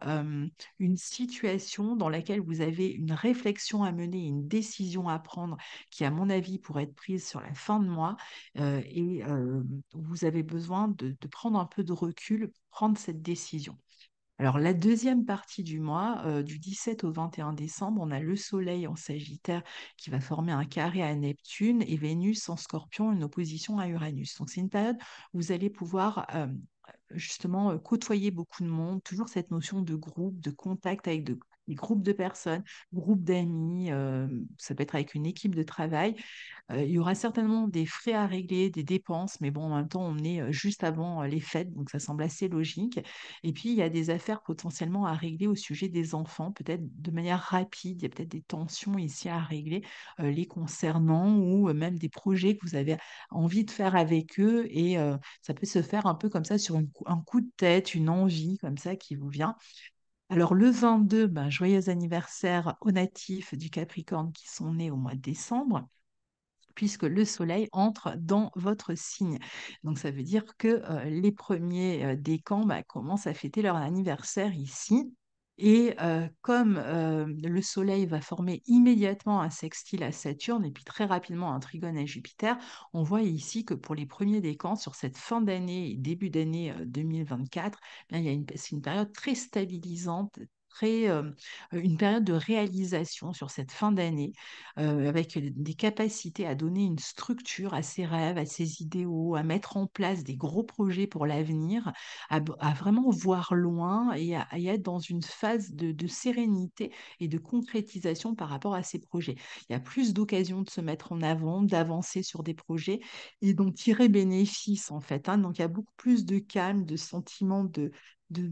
une situation dans laquelle vous avez une réflexion à mener, une décision à prendre qui, à mon avis, pourrait être prise sur la fin de mois. et où vous avez besoin de, prendre un peu de recul, prendre cette décision. Alors la deuxième partie du mois, du 17 au 21 décembre, on a le Soleil en Sagittaire qui va former un carré à Neptune et Vénus en Scorpion, une opposition à Uranus. Donc c'est une période où vous allez pouvoir justement côtoyer beaucoup de monde, toujours cette notion de groupe, de contact avec de groupes de personnes, groupes d'amis, euh, ça peut être avec une équipe de travail. Euh, il y aura certainement des frais à régler, des dépenses, mais bon, en même temps, on est euh, juste avant les fêtes, donc ça semble assez logique. Et puis, il y a des affaires potentiellement à régler au sujet des enfants, peut-être de manière rapide. Il y a peut-être des tensions ici à régler les concernant ou même des projets que vous avez envie de faire avec eux. Et ça peut se faire un peu comme ça sur un coup de tête, une envie comme ça qui vous vient. Alors le 22, ben, joyeux anniversaire aux natifs du Capricorne qui sont nés au mois de décembre puisque le soleil entre dans votre signe. Donc ça veut dire que euh, les premiers euh, des décans ben, commencent à fêter leur anniversaire ici. Et comme le Soleil va former immédiatement un sextile à Saturne et puis très rapidement un trigone à Jupiter, on voit ici que pour les premiers décans, sur cette fin d'année et début d'année 2024, eh il y a une, c'est une période très stabilisante, une période de réalisation sur cette fin d'année, avec des capacités à donner une structure à ses rêves, à ses idéaux, à mettre en place des gros projets pour l'avenir, à, vraiment voir loin et à, être dans une phase de, sérénité et de concrétisation par rapport à ses projets. Il y a plus d'occasions de se mettre en avant, d'avancer sur des projets et donc tirer bénéfice en fait. Hein. Donc il y a beaucoup plus de calme, de sentiment de, de,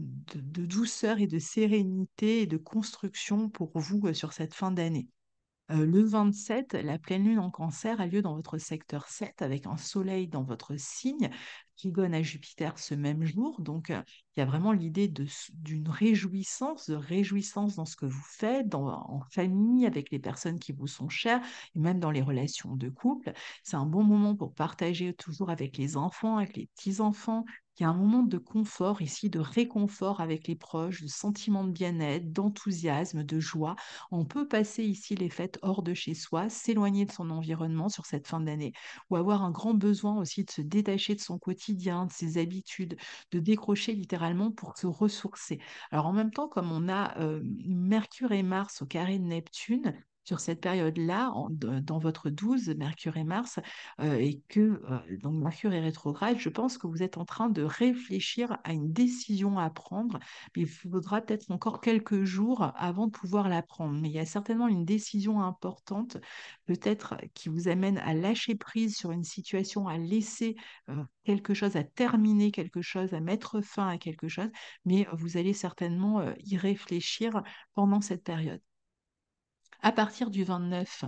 douceur et de sérénité et de construction pour vous euh, sur cette fin d'année. Euh, le 27, la pleine lune en cancer a lieu dans votre secteur 7 avec un soleil dans votre signe qui gonne à Jupiter ce même jour. Donc, euh, il y a vraiment l'idée d'une réjouissance, de réjouissance dans ce que vous faites, en famille, avec les personnes qui vous sont chères, et même dans les relations de couple. C'est un bon moment pour partager toujours avec les enfants, avec les petits-enfants, il y a un moment de confort ici, de réconfort avec les proches, de sentiment de bien-être, d'enthousiasme, de joie. On peut passer ici les fêtes hors de chez soi, s'éloigner de son environnement sur cette fin d'année, ou avoir un grand besoin aussi de se détacher de son quotidien, de ses habitudes, de décrocher littéralement pour se ressourcer. Alors en même temps, comme on a euh, Mercure et Mars au carré de Neptune, sur cette période-là, dans votre 12, Mercure et Mars, euh, et que euh, donc Mercure est rétrograde, je pense que vous êtes en train de réfléchir à une décision à prendre, mais il faudra peut-être encore quelques jours avant de pouvoir la prendre. Mais il y a certainement une décision importante, peut-être qui vous amène à lâcher prise sur une situation, à laisser euh, quelque chose, à terminer quelque chose, à mettre fin à quelque chose, mais vous allez certainement y réfléchir pendant cette période à partir du 29, euh,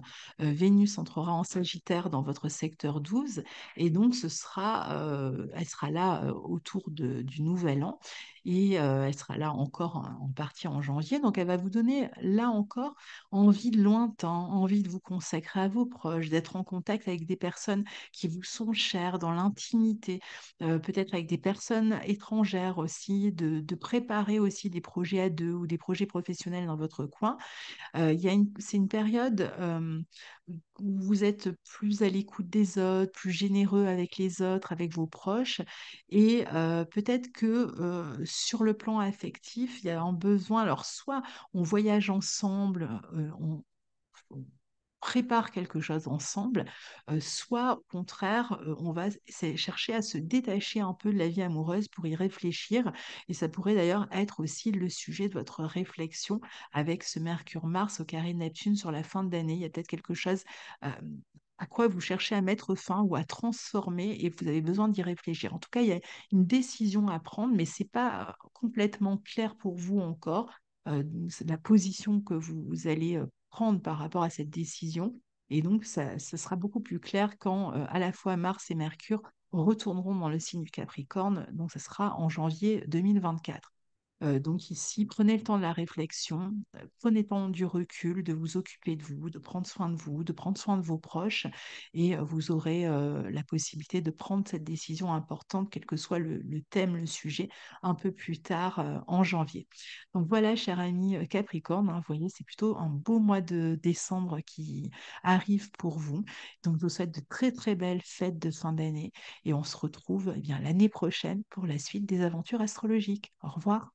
Vénus entrera en Sagittaire dans votre secteur 12 et donc ce sera, euh, elle sera là euh, autour du Nouvel An et elle sera là encore en, partie en janvier. Donc elle va vous donner là encore envie de lointain, envie de vous consacrer à vos proches, d'être en contact avec des personnes qui vous sont chères dans l'intimité, peut-être avec des personnes étrangères aussi, de, de, préparer aussi des projets à deux ou des projets professionnels dans votre coin. il y a une c'est une période où vous êtes plus à l'écoute des autres, plus généreux avec les autres, avec vos proches. Et peut-être que sur le plan affectif, il y a un besoin. Alors, soit on voyage ensemble, on, prépare quelque chose ensemble, soit au contraire, on va chercher à se détacher un peu de la vie amoureuse pour y réfléchir. Et ça pourrait d'ailleurs être aussi le sujet de votre réflexion avec ce Mercure-Mars au carré Neptune sur la fin de l'année. Il y a peut-être quelque chose à quoi vous cherchez à mettre fin ou à transformer et vous avez besoin d'y réfléchir. En tout cas, il y a une décision à prendre, mais ce n'est pas complètement clair pour vous encore. la position que vous allez prendre par rapport à cette décision. Et donc, ça, sera beaucoup plus clair quand euh, à la fois Mars et Mercure retourneront dans le signe du Capricorne. Donc, ce sera en janvier 2024. Euh, donc ici, prenez le temps de la réflexion, euh, prenez le temps du recul, de vous occuper de vous, de prendre soin de vous, de prendre soin de vos proches, et euh, vous aurez la possibilité de prendre cette décision importante, quel que soit le, thème, le sujet, un peu plus tard en janvier. Donc voilà, cher ami Capricorne, hein, vous voyez, c'est plutôt un beau mois de décembre qui arrive pour vous. Donc je vous souhaite de très très belles fêtes de fin d'année et on se retrouve eh bien l'année prochaine pour la suite des aventures astrologiques. Au revoir.